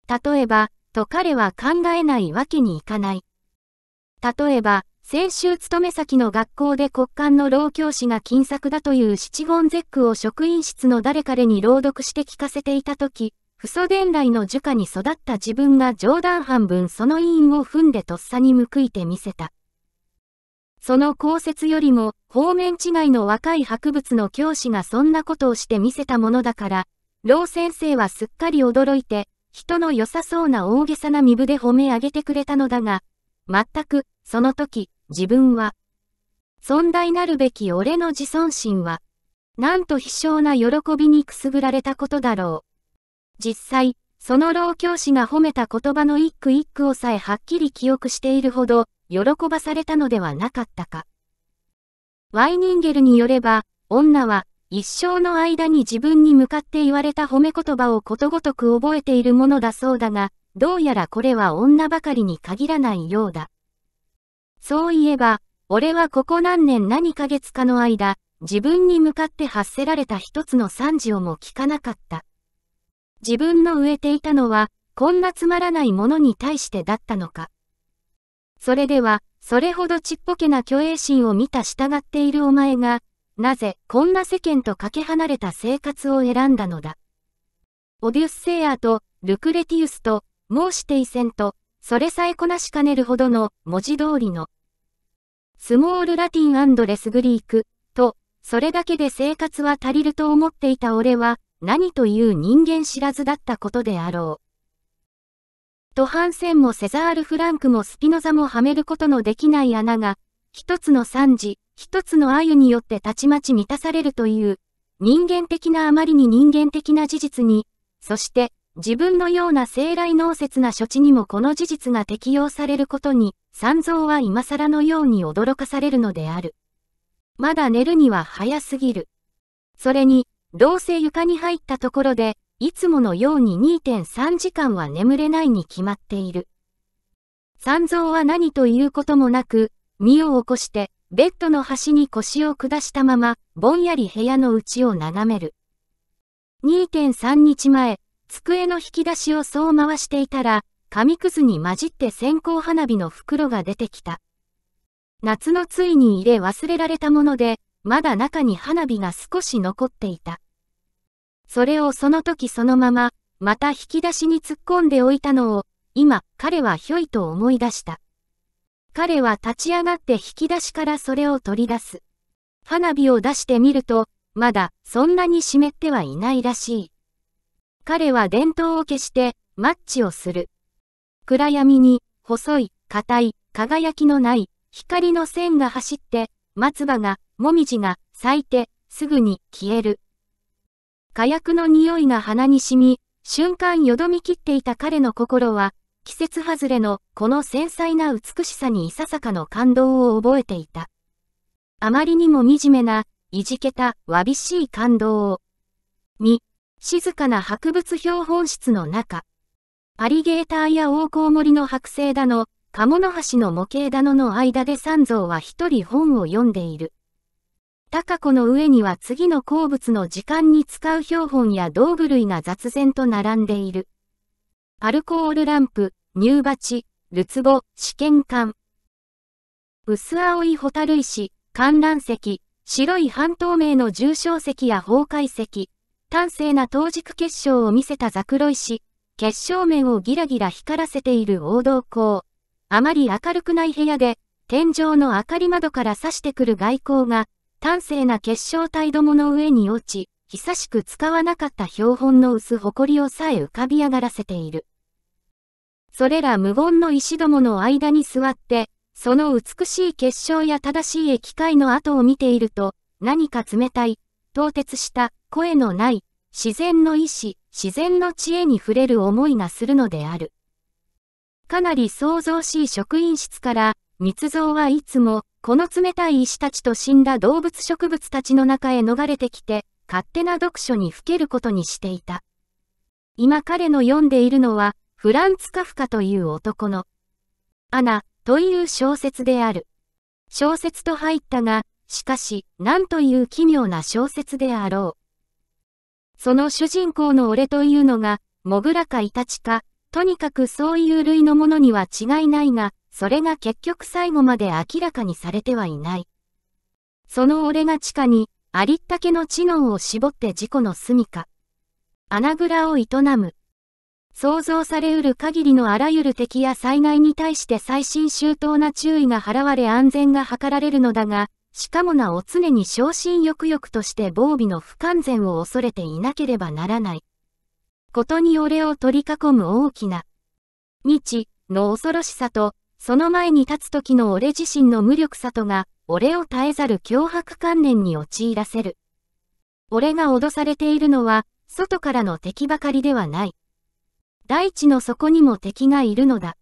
例えば、と彼は考えないわけにいかない。例えば、先週勤め先の学校で国間の老教師が金作だという七言絶句を職員室の誰彼に朗読して聞かせていたとき、不祖伝来の儒家に育った自分が冗談半分その委員を踏んでとっさに報いてみせた。その公説よりも、方面違いの若い博物の教師がそんなことをして見せたものだから、老先生はすっかり驚いて、人の良さそうな大げさな身分で褒め上げてくれたのだが、全く、その時、自分は、尊大なるべき俺の自尊心は、なんと必勝な喜びにくすぐられたことだろう。実際、その老教師が褒めた言葉の一句一句をさえはっきり記憶しているほど、喜ばされたのではなかったか。ワイニンゲルによれば、女は、一生の間に自分に向かって言われた褒め言葉をことごとく覚えているものだそうだが、どうやらこれは女ばかりに限らないようだ。そういえば、俺はここ何年何ヶ月かの間、自分に向かって発せられた一つの惨事をも聞かなかった。自分の植えていたのは、こんなつまらないものに対してだったのか。それでは、それほどちっぽけな虚栄心を見た従っているお前が、なぜこんな世間とかけ離れた生活を選んだのだ。オデュッセイアとルクレティウスと申していせんと、それさえこなしかねるほどの文字通りの、スモールラティンレスグリークと、それだけで生活は足りると思っていた俺は、何という人間知らずだったことであろう。ドハンセンもセザール・フランクもスピノザもはめることのできない穴が、一つの惨事、一つの鮎によってたちまち満たされるという、人間的なあまりに人間的な事実に、そして自分のような生来濃切な処置にもこの事実が適用されることに、三蔵は今更のように驚かされるのである。まだ寝るには早すぎる。それに、どうせ床に入ったところで、いつものように2.3時間は眠れないに決まっている。三蔵は何ということもなく、身を起こして、ベッドの端に腰を下したまま、ぼんやり部屋の内を眺める。2.3日前、机の引き出しをそう回していたら、紙くずに混じって線香花火の袋が出てきた。夏のついに入れ忘れられたもので、まだ中に花火が少し残っていた。それをその時そのまま、また引き出しに突っ込んでおいたのを、今、彼はひょいと思い出した。彼は立ち上がって引き出しからそれを取り出す。花火を出してみると、まだ、そんなに湿ってはいないらしい。彼は電灯を消して、マッチをする。暗闇に、細い、硬い、輝きのない、光の線が走って、松葉が、もみじが、咲いて、すぐに、消える。火薬の匂いが鼻に染み、瞬間よどみ切っていた彼の心は、季節外れのこの繊細な美しさにいささかの感動を覚えていた。あまりにも惨めな、いじけた、わびしい感動を。二、静かな博物標本室の中。アリゲーターや大コ森の剥製だの、カモノハシの模型だのの間で三蔵は一人本を読んでいる。高子の上には次の鉱物の時間に使う標本や道具類が雑然と並んでいる。アルコールランプ、乳鉢、るつぼ、試験管。薄青いホタル石、観覧石、白い半透明の重小石や崩壊石、端正な当軸結晶を見せたザクロ石、結晶面をギラギラ光らせている王道光。あまり明るくない部屋で、天井の明かり窓から差してくる外光が、端正な結晶体どもの上に落ち、久しく使わなかった標本の薄埃をさえ浮かび上がらせている。それら無言の石どもの間に座って、その美しい結晶や正しい液体の跡を見ていると、何か冷たい、凍結した、声のない、自然の意志、自然の知恵に触れる思いがするのである。かなり創造しい職員室から、密造はいつも、この冷たい石たちと死んだ動物植物たちの中へ逃れてきて、勝手な読書にふけることにしていた。今彼の読んでいるのは、フランツ・カフカという男の、アナ、という小説である。小説と入ったが、しかし、なんという奇妙な小説であろう。その主人公の俺というのが、モグラかイタチか、とにかくそういう類のものには違いないが、それが結局最後まで明らかにされてはいない。その俺が地下に、ありったけの知能を絞って事故の住か。穴蔵を営む。想像されうる限りのあらゆる敵や災害に対して最新周到な注意が払われ安全が図られるのだが、しかもなお常に昇進抑々として防備の不完全を恐れていなければならない。ことに俺を取り囲む大きな未知の恐ろしさとその前に立つ時の俺自身の無力さとが、俺を絶えざる脅迫観念に陥らせる。俺が脅されているのは、外からの敵ばかりではない。大地の底にも敵がいるのだ。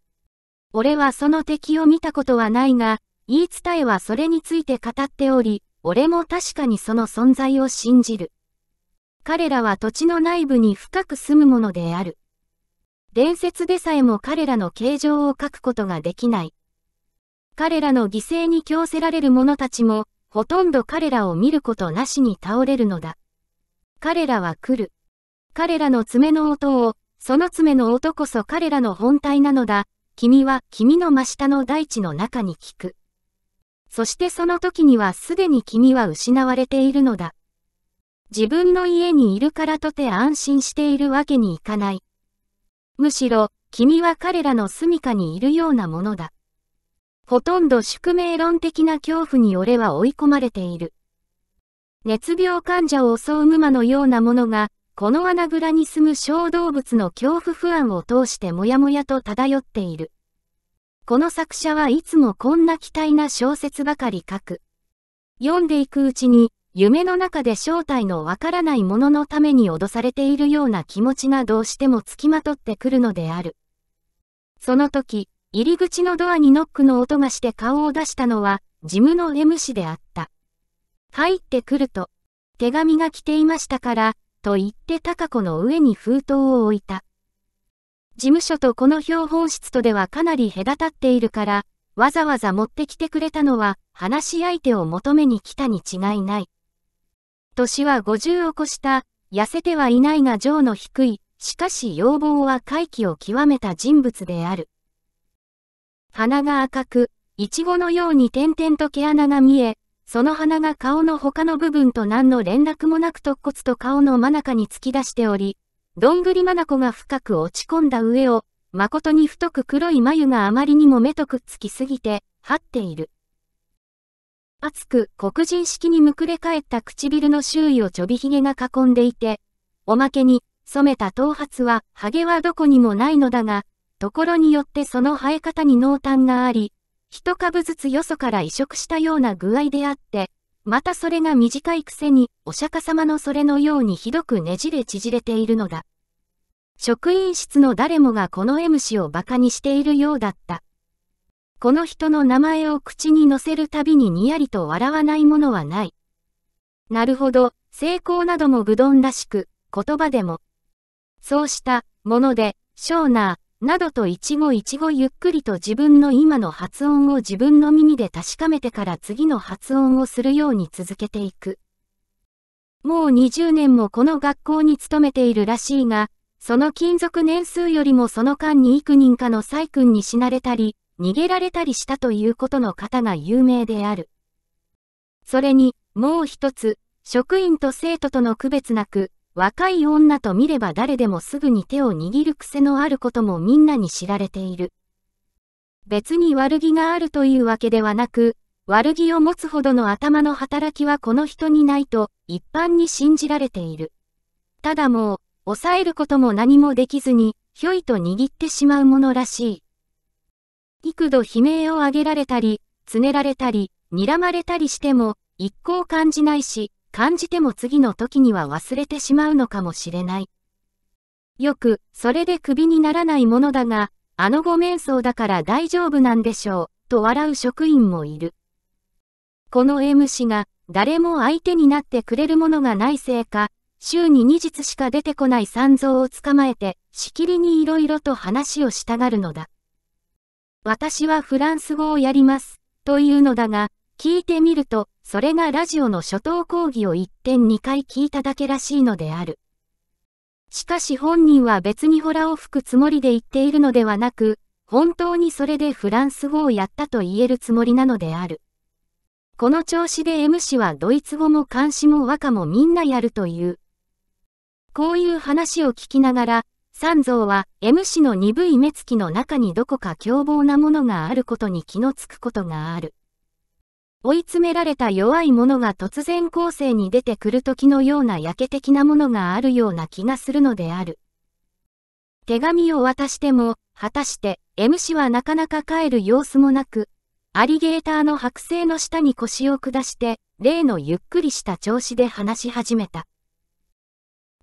俺はその敵を見たことはないが、言い伝えはそれについて語っており、俺も確かにその存在を信じる。彼らは土地の内部に深く住むものである。伝説でさえも彼らの形状を書くことができない。彼らの犠牲に強せられる者たちも、ほとんど彼らを見ることなしに倒れるのだ。彼らは来る。彼らの爪の音を、その爪の音こそ彼らの本体なのだ。君は君の真下の大地の中に聞く。そしてその時にはすでに君は失われているのだ。自分の家にいるからとて安心しているわけにいかない。むしろ、君は彼らの住処にいるようなものだ。ほとんど宿命論的な恐怖に俺は追い込まれている。熱病患者を襲うムマのようなものが、この穴蔵に住む小動物の恐怖不安を通してもやもやと漂っている。この作者はいつもこんな期待な小説ばかり書く。読んでいくうちに、夢の中で正体のわからないもののために脅されているような気持ちがどうしても付きまとってくるのである。その時、入り口のドアにノックの音がして顔を出したのは、事務の M 氏であった。入ってくると、手紙が来ていましたから、と言って高子の上に封筒を置いた。事務所とこの標本室とではかなり隔たっているから、わざわざ持ってきてくれたのは、話し相手を求めに来たに違いない。年は50を越した、痩せてはいないが情の低い、しかし要望は回帰を極めた人物である。鼻が赤く、イチゴのように点々と毛穴が見え、その鼻が顔の他の部分と何の連絡もなく突骨と顔の真中に突き出しており、どんぐりまなこが深く落ち込んだ上を、誠に太く黒い眉があまりにも目とくっつきすぎて、張っている。熱く黒人式にむくれ返った唇の周囲をちょびひげが囲んでいて、おまけに、染めた頭髪は、ハゲはどこにもないのだが、ところによってその生え方に濃淡があり、一株ずつよそから移植したような具合であって、またそれが短いくせに、お釈迦様のそれのようにひどくねじれ縮れているのだ。職員室の誰もがこの M 氏を馬鹿にしているようだった。この人の名前を口に乗せるたびににやりと笑わないものはない。なるほど、成功なども愚鈍らしく、言葉でも。そうしたもので、ショーナー、などと一語一語ゆっくりと自分の今の発音を自分の耳で確かめてから次の発音をするように続けていく。もう20年もこの学校に勤めているらしいが、その勤続年数よりもその間に幾人かの細君に死なれたり、逃げられたりしたということの方が有名である。それに、もう一つ、職員と生徒との区別なく、若い女と見れば誰でもすぐに手を握る癖のあることもみんなに知られている。別に悪気があるというわけではなく、悪気を持つほどの頭の働きはこの人にないと一般に信じられている。ただもう、抑えることも何もできずに、ひょいと握ってしまうものらしい。幾度悲鳴を上げられたり、つねられたり、睨まれたりしても、一向感じないし、感じても次の時には忘れてしまうのかもしれない。よく、それでクビにならないものだが、あのご面相だから大丈夫なんでしょう、と笑う職員もいる。この M 氏が、誰も相手になってくれるものがないせいか、週に2日しか出てこない三蔵を捕まえて、しきりに色々と話をしたがるのだ。私はフランス語をやります、というのだが、聞いてみると、それがラジオの初等講義を1.2回聞いただけらしいのである。しかし本人は別にホラを吹くつもりで言っているのではなく、本当にそれでフランス語をやったと言えるつもりなのである。この調子で M 氏はドイツ語も監視も和歌もみんなやるという。こういう話を聞きながら、三蔵は M 氏の鈍い目つきの中にどこか凶暴なものがあることに気のつくことがある。追い詰められた弱い者が突然後世に出てくる時のような焼け的なものがあるような気がするのである。手紙を渡しても、果たして M 氏はなかなか帰る様子もなく、アリゲーターの剥製の下に腰を下して、例のゆっくりした調子で話し始めた。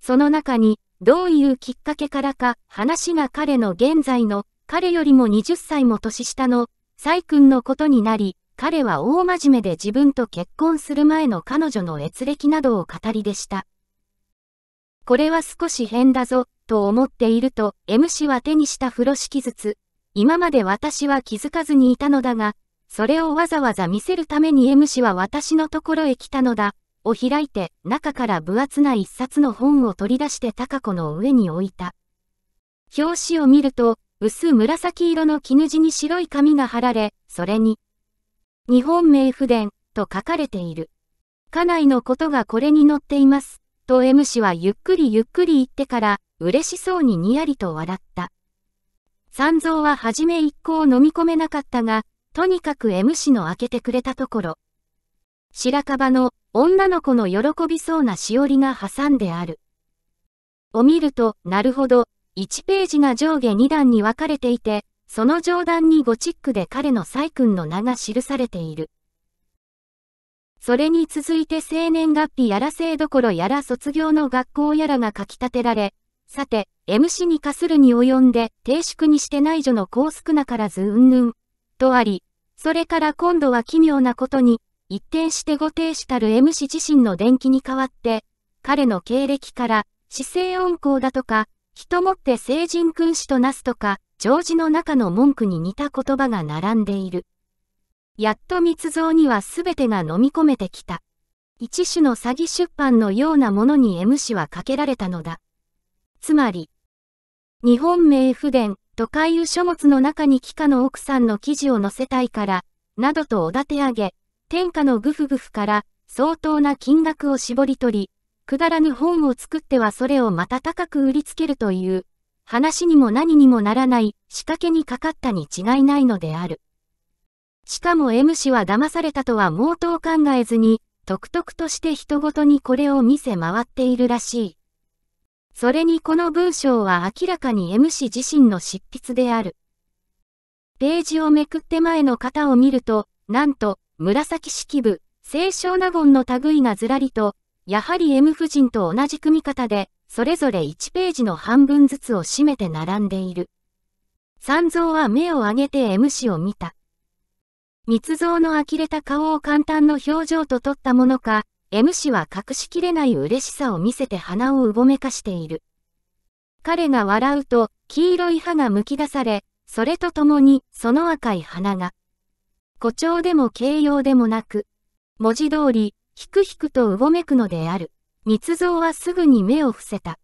その中に、どういうきっかけからか、話が彼の現在の、彼よりも20歳も年下の、サイ君のことになり、彼は大真面目で自分と結婚する前の彼女の閲歴などを語りでした。これは少し変だぞ、と思っていると、M 氏は手にした風呂敷筒。今まで私は気づかずにいたのだが、それをわざわざ見せるために M 氏は私のところへ来たのだ。を開いて、中から分厚な一冊の本を取り出して高子の上に置いた。表紙を見ると、薄紫色の絹地に白い紙が貼られ、それに、日本名不伝と書かれている。家内のことがこれに載っています、と M 氏はゆっくりゆっくり言ってから、嬉しそうににやりと笑った。三蔵は初め一を飲み込めなかったが、とにかく M 氏の開けてくれたところ、白樺の女の子の喜びそうなしおりが挟んである。を見ると、なるほど、1ページが上下2段に分かれていて、その上段にゴチックで彼の細君の名が記されている。それに続いて生年月日やら生どころやら卒業の学校やらが書き立てられ、さて、MC に課するに及んで、低縮にして内助の高少なからずうんぬん、とあり、それから今度は奇妙なことに、一転してご停止たる M 氏自身の伝記に代わって、彼の経歴から、姿勢温厚だとか、人もって聖人君子となすとか、常時の中の文句に似た言葉が並んでいる。やっと密造には全てが飲み込めてきた。一種の詐欺出版のようなものに M 氏はかけられたのだ。つまり、日本名不伝と会遊書物の中に帰化の奥さんの記事を載せたいから、などとおだて上げ、天下のグフグフから相当な金額を絞り取り、くだらぬ本を作ってはそれをまた高く売りつけるという、話にも何にもならない仕掛けにかかったに違いないのである。しかも M 氏は騙されたとは毛頭考えずに、独特として人ごとにこれを見せ回っているらしい。それにこの文章は明らかに M 氏自身の執筆である。ページをめくって前の方を見ると、なんと、紫式部、清少納言の類がずらりと、やはり M 夫人と同じ組み方で、それぞれ1ページの半分ずつを占めて並んでいる。三蔵は目を上げて M 氏を見た。密造の呆れた顔を簡単の表情と取ったものか、M 氏は隠しきれない嬉しさを見せて鼻をうごめかしている。彼が笑うと、黄色い歯が剥き出され、それと共に、その赤い鼻が、誇張でも形容でもなく、文字通り、ひくひくとうごめくのである。密造はすぐに目を伏せた。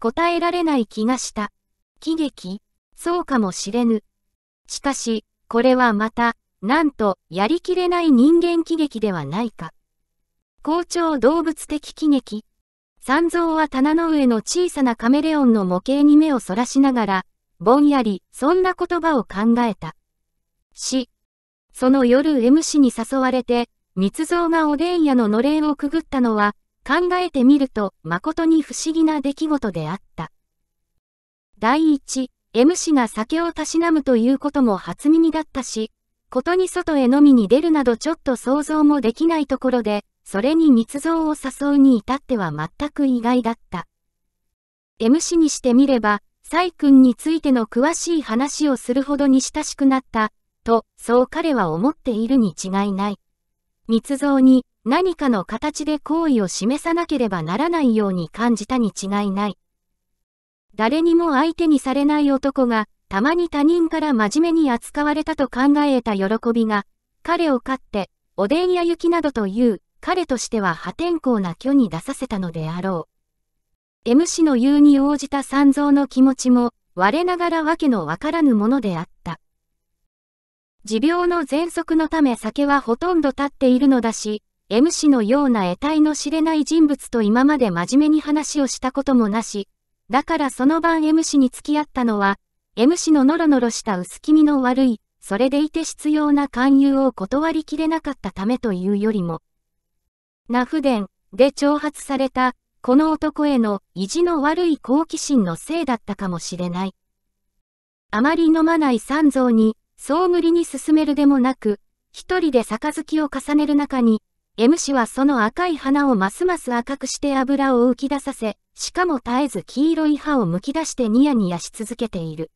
答えられない気がした。喜劇そうかもしれぬ。しかし、これはまた、なんと、やりきれない人間喜劇ではないか。校長動物的喜劇。三蔵は棚の上の小さなカメレオンの模型に目をそらしながら、ぼんやり、そんな言葉を考えた。し、その夜 M 氏に誘われて、密造がおでん屋ののれんをくぐったのは、考えてみると誠に不思議な出来事であった。第一、M 氏が酒をたしなむということも初耳だったし、ことに外へ飲みに出るなどちょっと想像もできないところで、それに密造を誘うに至っては全く意外だった。M 氏にしてみれば、サイ君についての詳しい話をするほどに親しくなったと、そう彼は思っているに違いない。密造に何かの形で好意を示さなければならないように感じたに違いない。誰にも相手にされない男が、たまに他人から真面目に扱われたと考えた喜びが、彼を飼って、おでんや雪などという、彼としては破天荒な虚に出させたのであろう。M 氏の言うに応じた三蔵の気持ちも、我ながらわけのわからぬものであった。持病の喘息のため酒はほとんど立っているのだし、M 氏のような得体の知れない人物と今まで真面目に話をしたこともなし、だからその晩 M 氏に付き合ったのは、M 氏のノロノロした薄気味の悪い、それでいて必要な勧誘を断りきれなかったためというよりも、那不伝で挑発された、この男への意地の悪い好奇心のせいだったかもしれない。あまり飲まない三蔵に、そう無理に進めるでもなく、一人で杯を重ねる中に、M 氏はその赤い花をますます赤くして油を浮き出させ、しかも絶えず黄色い歯をむき出してニヤニヤし続けている。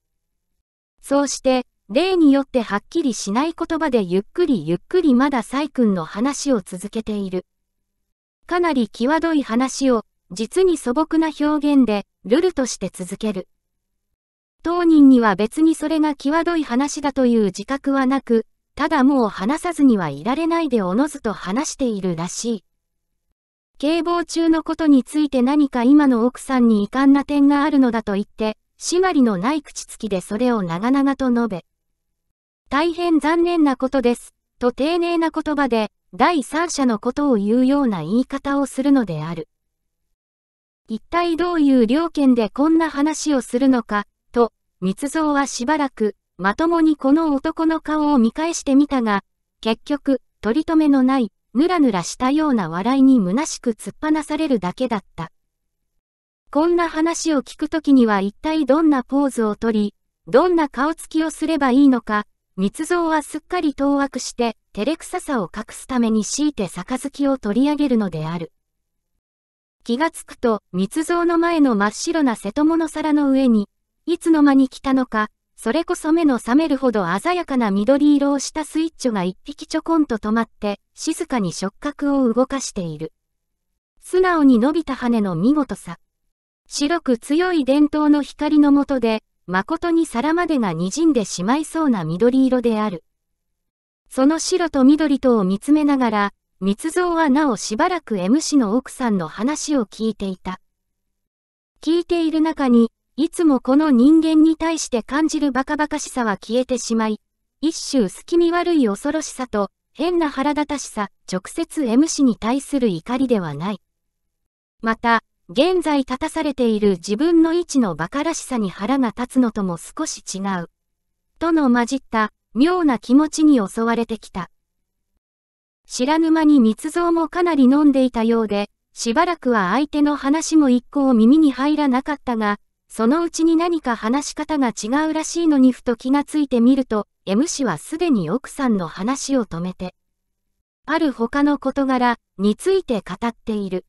そうして、例によってはっきりしない言葉でゆっくりゆっくりまだサイ君の話を続けている。かなり際どい話を、実に素朴な表現で、ルルとして続ける。当人には別にそれが際どい話だという自覚はなく、ただもう話さずにはいられないでおのずと話しているらしい。警棒中のことについて何か今の奥さんに遺憾な点があるのだと言って、締まりのない口つきでそれを長々と述べ。大変残念なことです、と丁寧な言葉で、第三者のことを言うような言い方をするのである。一体どういう了見でこんな話をするのか、密造はしばらく、まともにこの男の顔を見返してみたが、結局、取り留めのない、ぬらぬらしたような笑いに虚しく突っ放されるだけだった。こんな話を聞くときには一体どんなポーズをとり、どんな顔つきをすればいいのか、密造はすっかり当惑して、照れくささを隠すために強いて杯を取り上げるのである。気がつくと、密造の前の真っ白な瀬戸物皿の上に、いつの間に来たのか、それこそ目の覚めるほど鮮やかな緑色をしたスイッチョが一匹ちょこんと止まって、静かに触覚を動かしている。素直に伸びた羽の見事さ。白く強い伝統の光の下で、誠に皿までが滲んでしまいそうな緑色である。その白と緑とを見つめながら、密造はなおしばらく M 氏の奥さんの話を聞いていた。聞いている中に、いつもこの人間に対して感じるバカバカしさは消えてしまい、一種隙見悪い恐ろしさと、変な腹立たしさ、直接 M 氏に対する怒りではない。また、現在立たされている自分の位置の馬鹿らしさに腹が立つのとも少し違う。との混じった妙な気持ちに襲われてきた。知らぬ間に密造もかなり飲んでいたようで、しばらくは相手の話も一向耳に入らなかったが、そのうちに何か話し方が違うらしいのにふと気がついてみると、M 氏はすでに奥さんの話を止めて、ある他の事柄について語っている。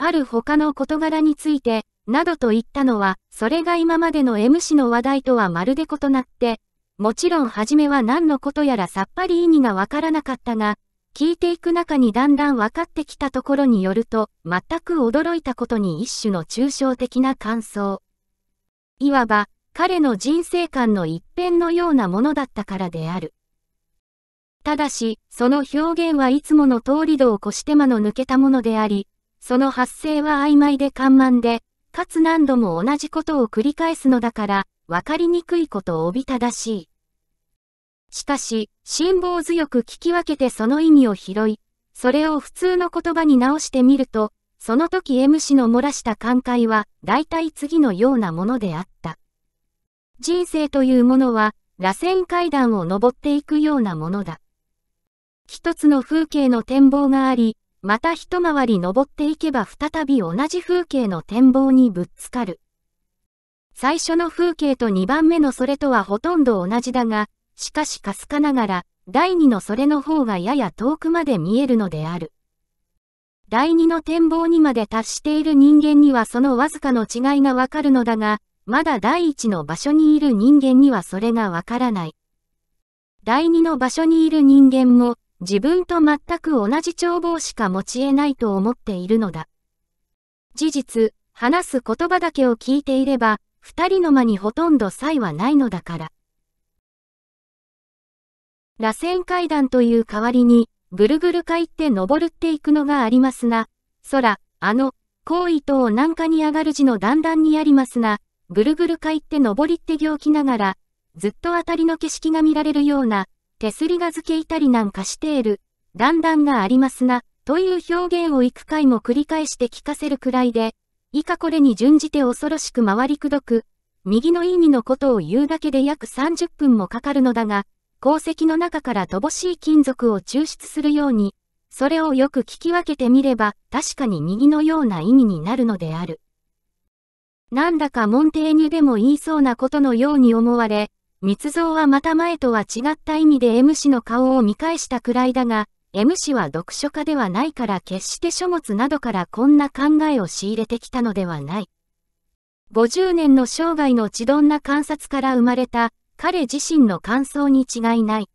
ある他の事柄について、などと言ったのは、それが今までの M 氏の話題とはまるで異なって、もちろん初めは何のことやらさっぱり意味がわからなかったが、聞いていく中にだんだん分かってきたところによると、全く驚いたことに一種の抽象的な感想。いわば、彼の人生観の一辺のようなものだったからである。ただし、その表現はいつもの通り道越して間の抜けたものであり、その発生は曖昧で緩慢で、かつ何度も同じことを繰り返すのだから、わかりにくいことをおびただしい。しかし、辛抱強く聞き分けてその意味を拾い、それを普通の言葉に直してみると、その時 M 氏の漏らした感慨は、大体次のようなものであった。人生というものは、螺旋階段を登っていくようなものだ。一つの風景の展望があり、また一回り登っていけば再び同じ風景の展望にぶっつかる。最初の風景と2番目のそれとはほとんど同じだが、しかしかすかながら、第二のそれの方がやや遠くまで見えるのである。第二の展望にまで達している人間にはそのわずかの違いがわかるのだが、まだ第一の場所にいる人間にはそれがわからない。第二の場所にいる人間も、自分と全く同じ帳簿しか持ち得ないと思っているのだ。事実、話す言葉だけを聞いていれば、二人の間にほとんど差はないのだから。螺旋階段という代わりに、ぐるぐる回って登るっていくのがありますが、空、あの、行為等なんかに上がる字の段々にありますが、ぐるぐる回って登りって行きながら、ずっと当たりの景色が見られるような、手すりが付けいたりなんかしている、段々がありますが、という表現を幾回も繰り返して聞かせるくらいで、以下これに準じて恐ろしく回りくどく、右の意味のことを言うだけで約30分もかかるのだが、鉱石の中から乏しい金属を抽出するように、それをよく聞き分けてみれば確かに右のような意味になるのである。なんだかモンテーニュでも言いそうなことのように思われ、密造はまた前とは違った意味で M 氏の顔を見返したくらいだが、M 氏は読書家ではないから決して書物などからこんな考えを仕入れてきたのではない。50年の生涯の地どんな観察から生まれた彼自身の感想に違いない。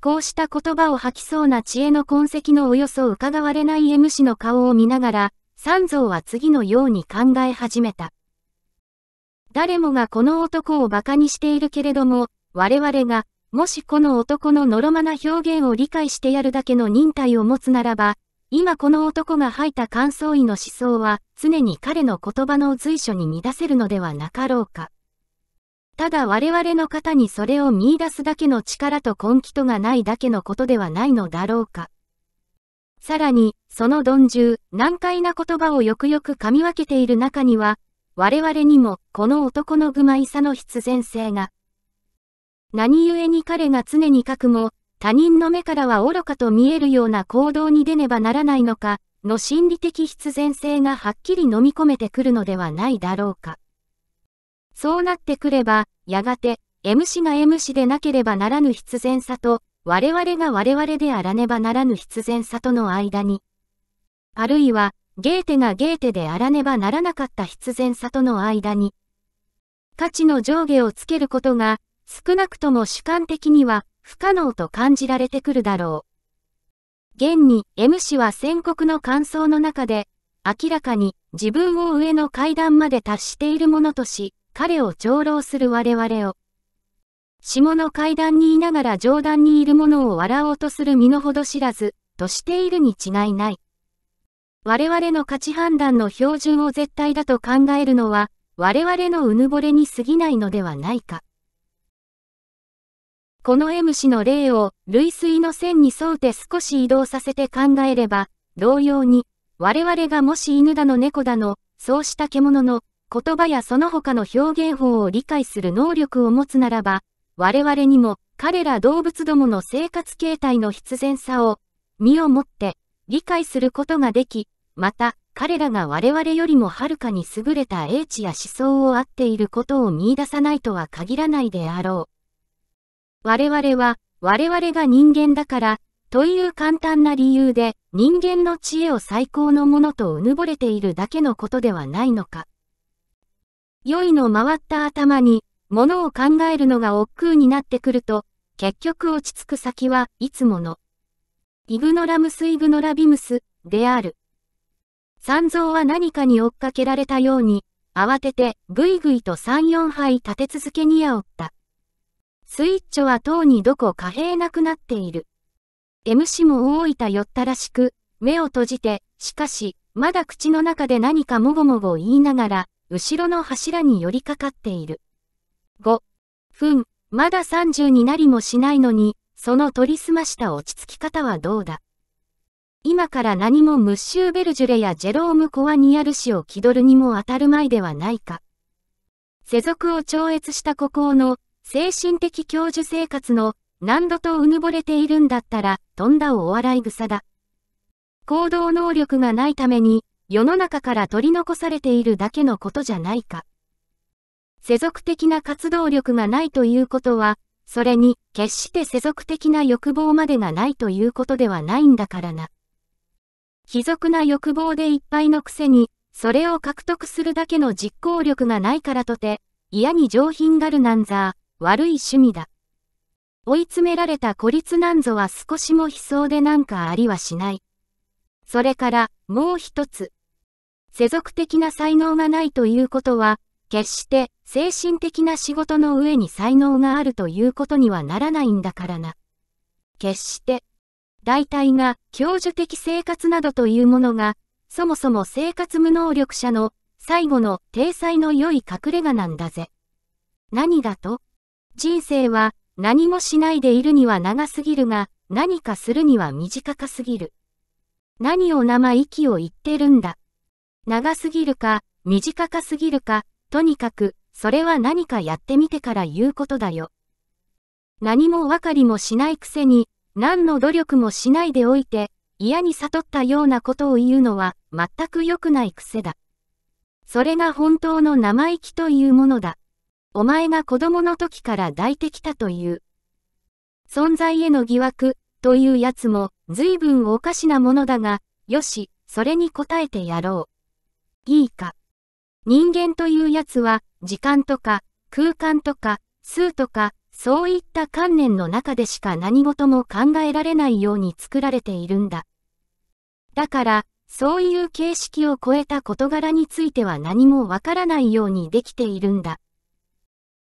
こうした言葉を吐きそうな知恵の痕跡のおよそ伺われない M 氏の顔を見ながら、三蔵は次のように考え始めた。誰もがこの男を馬鹿にしているけれども、我々が、もしこの男ののろまな表現を理解してやるだけの忍耐を持つならば、今この男が吐いた感想意の思想は、常に彼の言葉の随所に乱せるのではなかろうか。ただ我々の方にそれを見出すだけの力と根気とがないだけのことではないのだろうか。さらに、その鈍重、難解な言葉をよくよく噛み分けている中には、我々にも、この男の愚昧さの必然性が。何故に彼が常に書くも、他人の目からは愚かと見えるような行動に出ねばならないのか、の心理的必然性がはっきり飲み込めてくるのではないだろうか。そうなってくれば、やがて、M 氏が M 氏でなければならぬ必然さと、我々が我々であらねばならぬ必然さとの間に、あるいは、ゲーテがゲーテであらねばならなかった必然さとの間に、価値の上下をつけることが、少なくとも主観的には不可能と感じられてくるだろう。現に M 氏は宣告の感想の中で、明らかに自分を上の階段まで達しているものとし、彼を長老する我々を。下の階段にいながら上段にいる者を笑おうとする身の程知らず、としているに違いない。我々の価値判断の標準を絶対だと考えるのは、我々のうぬぼれに過ぎないのではないか。この M 氏の例を類推の線に沿うて少し移動させて考えれば、同様に、我々がもし犬だの猫だの、そうした獣の言葉やその他の表現法を理解する能力を持つならば、我々にも彼ら動物どもの生活形態の必然さを、身をもって理解することができ、また、彼らが我々よりもはるかに優れた英知や思想を合っていることを見出さないとは限らないであろう。我々は、我々が人間だから、という簡単な理由で人間の知恵を最高のものとうぬぼれているだけのことではないのか。酔いの回った頭に、物を考えるのが億劫になってくると、結局落ち着く先はいつもの。イグノラムスイグノラビムスである。三蔵は何かに追っかけられたように、慌ててぐいぐいと三四杯立て続けにあおった。スイッチョはとうにどこ貨幣なくなっている。M 氏も大分寄ったらしく、目を閉じて、しかし、まだ口の中で何かもごもご言いながら、後ろの柱に寄りかかっている。5分、まだ30になりもしないのに、その取りすました落ち着き方はどうだ今から何もムッシューベルジュレやジェローム・コアニアル氏を気取るにも当たるまいではないか。世俗を超越した孤高の精神的教授生活の何度とうぬぼれているんだったら、とんだお笑い草だ。行動能力がないために、世の中から取り残されているだけのことじゃないか。世俗的な活動力がないということは、それに決して世俗的な欲望までがないということではないんだからな。貴族な欲望でいっぱいのくせに、それを獲得するだけの実行力がないからとて、嫌に上品がるなんざ、悪い趣味だ。追い詰められた孤立なんぞは少しも悲壮でなんかありはしない。それから、もう一つ。世俗的な才能がないということは、決して精神的な仕事の上に才能があるということにはならないんだからな。決して、大体が教授的生活などというものが、そもそも生活無能力者の最後の体裁の良い隠れ家なんだぜ。何だと人生は何もしないでいるには長すぎるが、何かするには短かすぎる。何を生意気を言ってるんだ。長すぎるか、短かすぎるか、とにかく、それは何かやってみてから言うことだよ。何もわかりもしないくせに、何の努力もしないでおいて、嫌に悟ったようなことを言うのは、全く良くない癖だ。それが本当の生意気というものだ。お前が子供の時から抱いてきたという。存在への疑惑、というやつも、随分おかしなものだが、よし、それに答えてやろう。いいか。人間というやつは、時間とか、空間とか、数とか、そういった観念の中でしか何事も考えられないように作られているんだ。だから、そういう形式を超えた事柄については何もわからないようにできているんだ。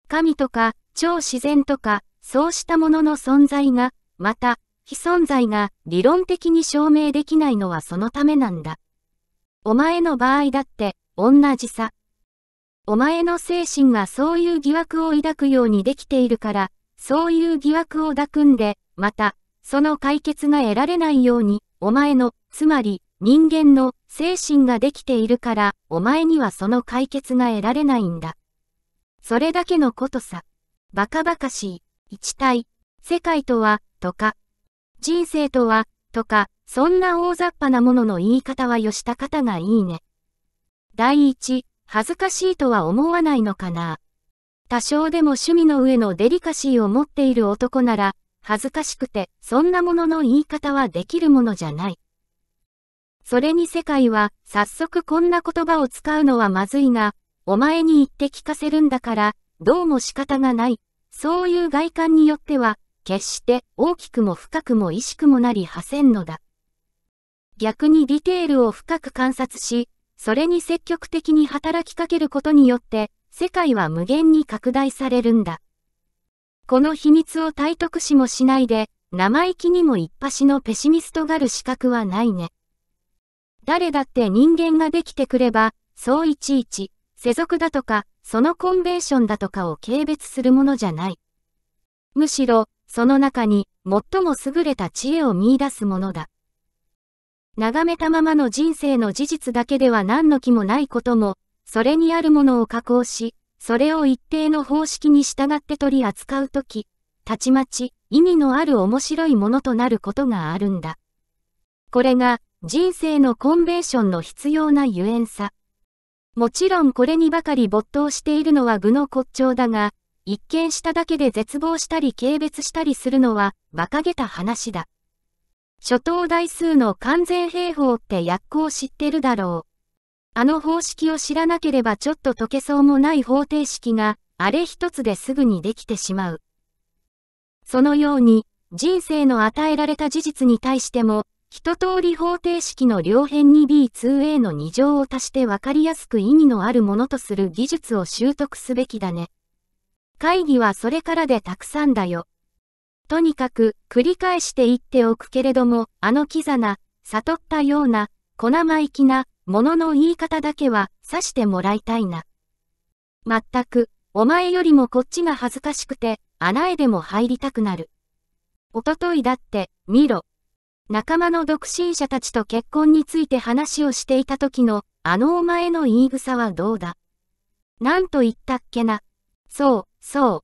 神とか、超自然とか、そうしたものの存在が、また、非存在が理論的に証明できないのはそのためなんだ。お前の場合だって、同じさ。お前の精神がそういう疑惑を抱くようにできているから、そういう疑惑を抱くんで、また、その解決が得られないように、お前の、つまり、人間の、精神ができているから、お前にはその解決が得られないんだ。それだけのことさ。バカバカしい。一体、世界とは、とか、人生とは、とか、そんな大雑把なものの言い方は吉高方がいいね。第一、恥ずかしいとは思わないのかな。多少でも趣味の上のデリカシーを持っている男なら、恥ずかしくて、そんなものの言い方はできるものじゃない。それに世界は、早速こんな言葉を使うのはまずいが、お前に言って聞かせるんだから、どうも仕方がない。そういう外観によっては、決して大きくも深くも意識もなり破せんのだ。逆にディテールを深く観察し、それに積極的に働きかけることによって、世界は無限に拡大されるんだ。この秘密を体得しもしないで、生意気にも一発のペシミストがる資格はないね。誰だって人間ができてくれば、そういちいち、世俗だとか、そのコンベンションだとかを軽蔑するものじゃない。むしろ、その中に、最も優れた知恵を見出すものだ。眺めたままの人生の事実だけでは何の気もないことも、それにあるものを加工し、それを一定の方式に従って取り扱うとき、たちまち意味のある面白いものとなることがあるんだ。これが人生のコンベーションの必要なゆえんさ。もちろんこれにばかり没頭しているのは具の骨頂だが、一見しただけで絶望したり軽蔑したりするのは馬鹿げた話だ。初等台数の完全平方って薬効知ってるだろう。あの方式を知らなければちょっと解けそうもない方程式が、あれ一つですぐにできてしまう。そのように、人生の与えられた事実に対しても、一通り方程式の両辺に B2A の2乗を足して分かりやすく意味のあるものとする技術を習得すべきだね。会議はそれからでたくさんだよ。とにかく繰り返して言っておくけれども、あのキザな、悟ったような、小生意気な、ものの言い方だけは、さしてもらいたいな。まったく、お前よりもこっちが恥ずかしくて、穴へでも入りたくなる。おとといだって、見ろ。仲間の独身者たちと結婚について話をしていた時の、あのお前の言い草はどうだ。なんと言ったっけな。そう、そう。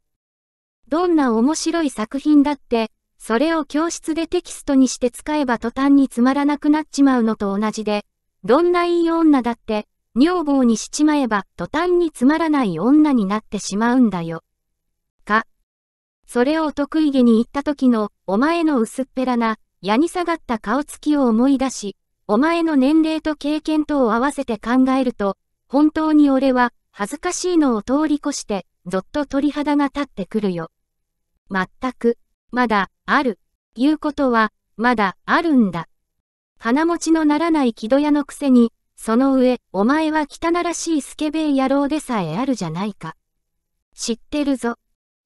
どんな面白い作品だって、それを教室でテキストにして使えば途端につまらなくなっちまうのと同じで、どんないい女だって、女房にしちまえば途端につまらない女になってしまうんだよ。か。それを得意げに言った時の、お前の薄っぺらな、矢に下がった顔つきを思い出し、お前の年齢と経験とを合わせて考えると、本当に俺は、恥ずかしいのを通り越して、ぞっと鳥肌が立ってくるよ。全く、まだ、ある、いうことは、まだ、あるんだ。鼻持ちのならない木戸屋のくせに、その上、お前は汚らしいスケベ野郎でさえあるじゃないか。知ってるぞ。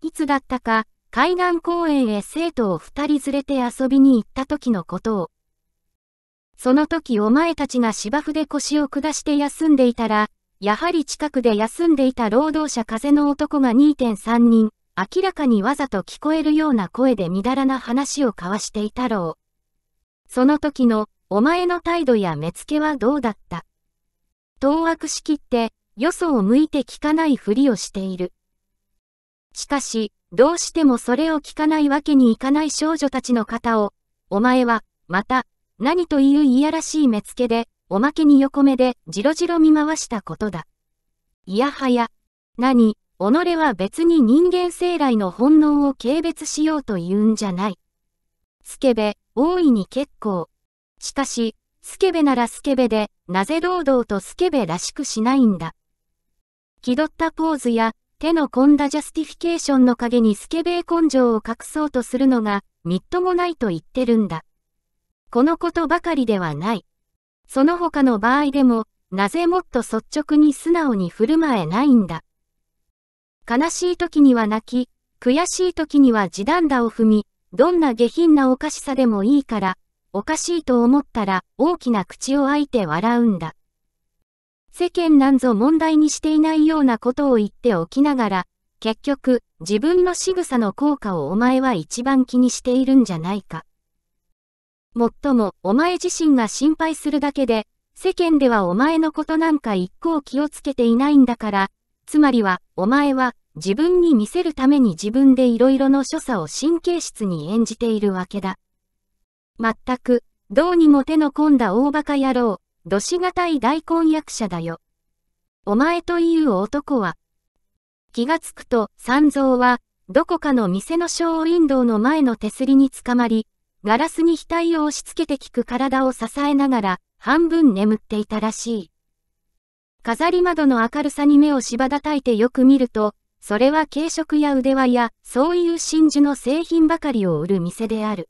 いつだったか、海岸公園へ生徒を二人連れて遊びに行った時のことを。その時お前たちが芝生で腰を下して休んでいたら、やはり近くで休んでいた労働者風の男が2.3人、明らかにわざと聞こえるような声で乱らな話を交わしていたろう。その時の、お前の態度や目付けはどうだった当惑しきって、よそを向いて聞かないふりをしている。しかし、どうしてもそれを聞かないわけにいかない少女たちの方を、お前は、また、何といういやらしい目付けで、おまけに横目で、じろじろ見回したことだ。いやはや、何、己は別に人間生来の本能を軽蔑しようと言うんじゃない。スケベ、大いに結構。しかし、スケベならスケベで、なぜ堂々とスケベらしくしないんだ。気取ったポーズや、手の込んだジャスティフィケーションの陰にスケベ根性を隠そうとするのが、みっともないと言ってるんだ。このことばかりではない。その他の場合でも、なぜもっと率直に素直に振る舞えないんだ。悲しい時には泣き、悔しい時には地団打を踏み、どんな下品なおかしさでもいいから、おかしいと思ったら大きな口を開いて笑うんだ。世間なんぞ問題にしていないようなことを言っておきながら、結局、自分の仕草の効果をお前は一番気にしているんじゃないか。もっとも、お前自身が心配するだけで、世間ではお前のことなんか一向気をつけていないんだから、つまりは、お前は、自分に見せるために自分でいろいろの所作を神経質に演じているわけだ。まったく、どうにも手の込んだ大馬鹿野郎、どしがたい大根役者だよ。お前という男は、気がつくと、三蔵は、どこかの店のショーウィンドウの前の手すりにつかまり、ガラスに額を押し付けて聞く体を支えながら、半分眠っていたらしい。飾り窓の明るさに目をしばだたいてよく見ると、それは軽食や腕輪や、そういう真珠の製品ばかりを売る店である。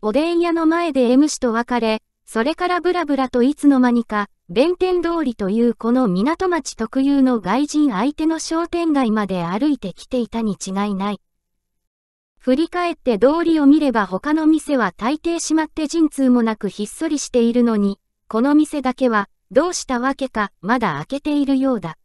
おでん屋の前で M 氏と別れ、それからブラブラといつの間にか、弁天通りというこの港町特有の外人相手の商店街まで歩いてきていたに違いない。振り返って通りを見れば他の店は大抵閉まって陣痛もなくひっそりしているのに、この店だけはどうしたわけか、まだ開けているようだ。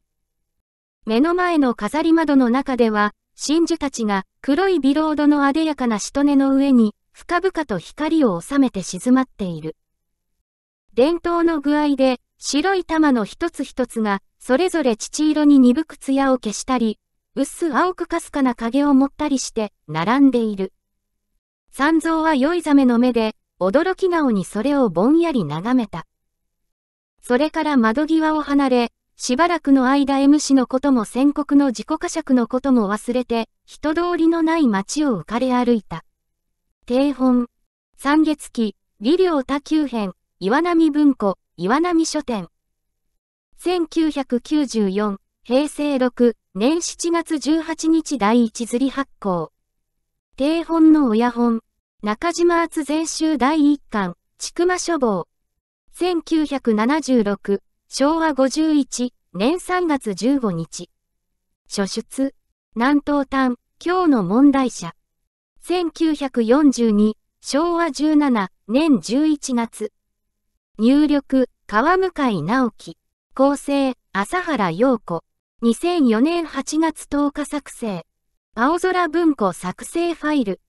目の前の飾り窓の中では、真珠たちが黒いビロードのあでやかなしとねの上に、深々と光を収めて静まっている。伝統の具合で、白い玉の一つ一つが、それぞれ乳色に鈍く艶を消したり、薄青くかすかな影を持ったりして、並んでいる。三蔵は酔いざめの目で、驚き顔にそれをぼんやり眺めた。それから窓際を離れ、しばらくの間 M 氏のことも宣告の自己呵責のことも忘れて、人通りのない街を浮かれ歩いた。定本、三月期、理領多球編、岩波文庫、岩波書店。1994、平成6年7月18日第一釣り発行。定本の親本、中島厚全集第一巻、千曲書房。1976、昭和51年3月15日。初出、南東端、今日の問題者。1942、昭和17年11月。入力、川向直樹。構成、朝原陽子。2004年8月10日作成。青空文庫作成ファイル。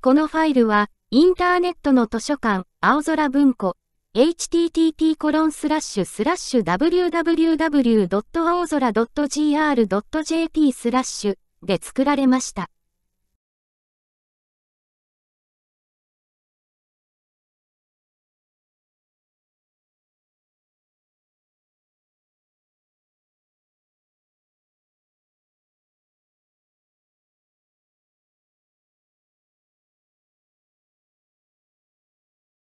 このファイルは、インターネットの図書館、青空文庫、http コロンスラッシュスラッシュ www. .gr.jp スラッシュで作られました。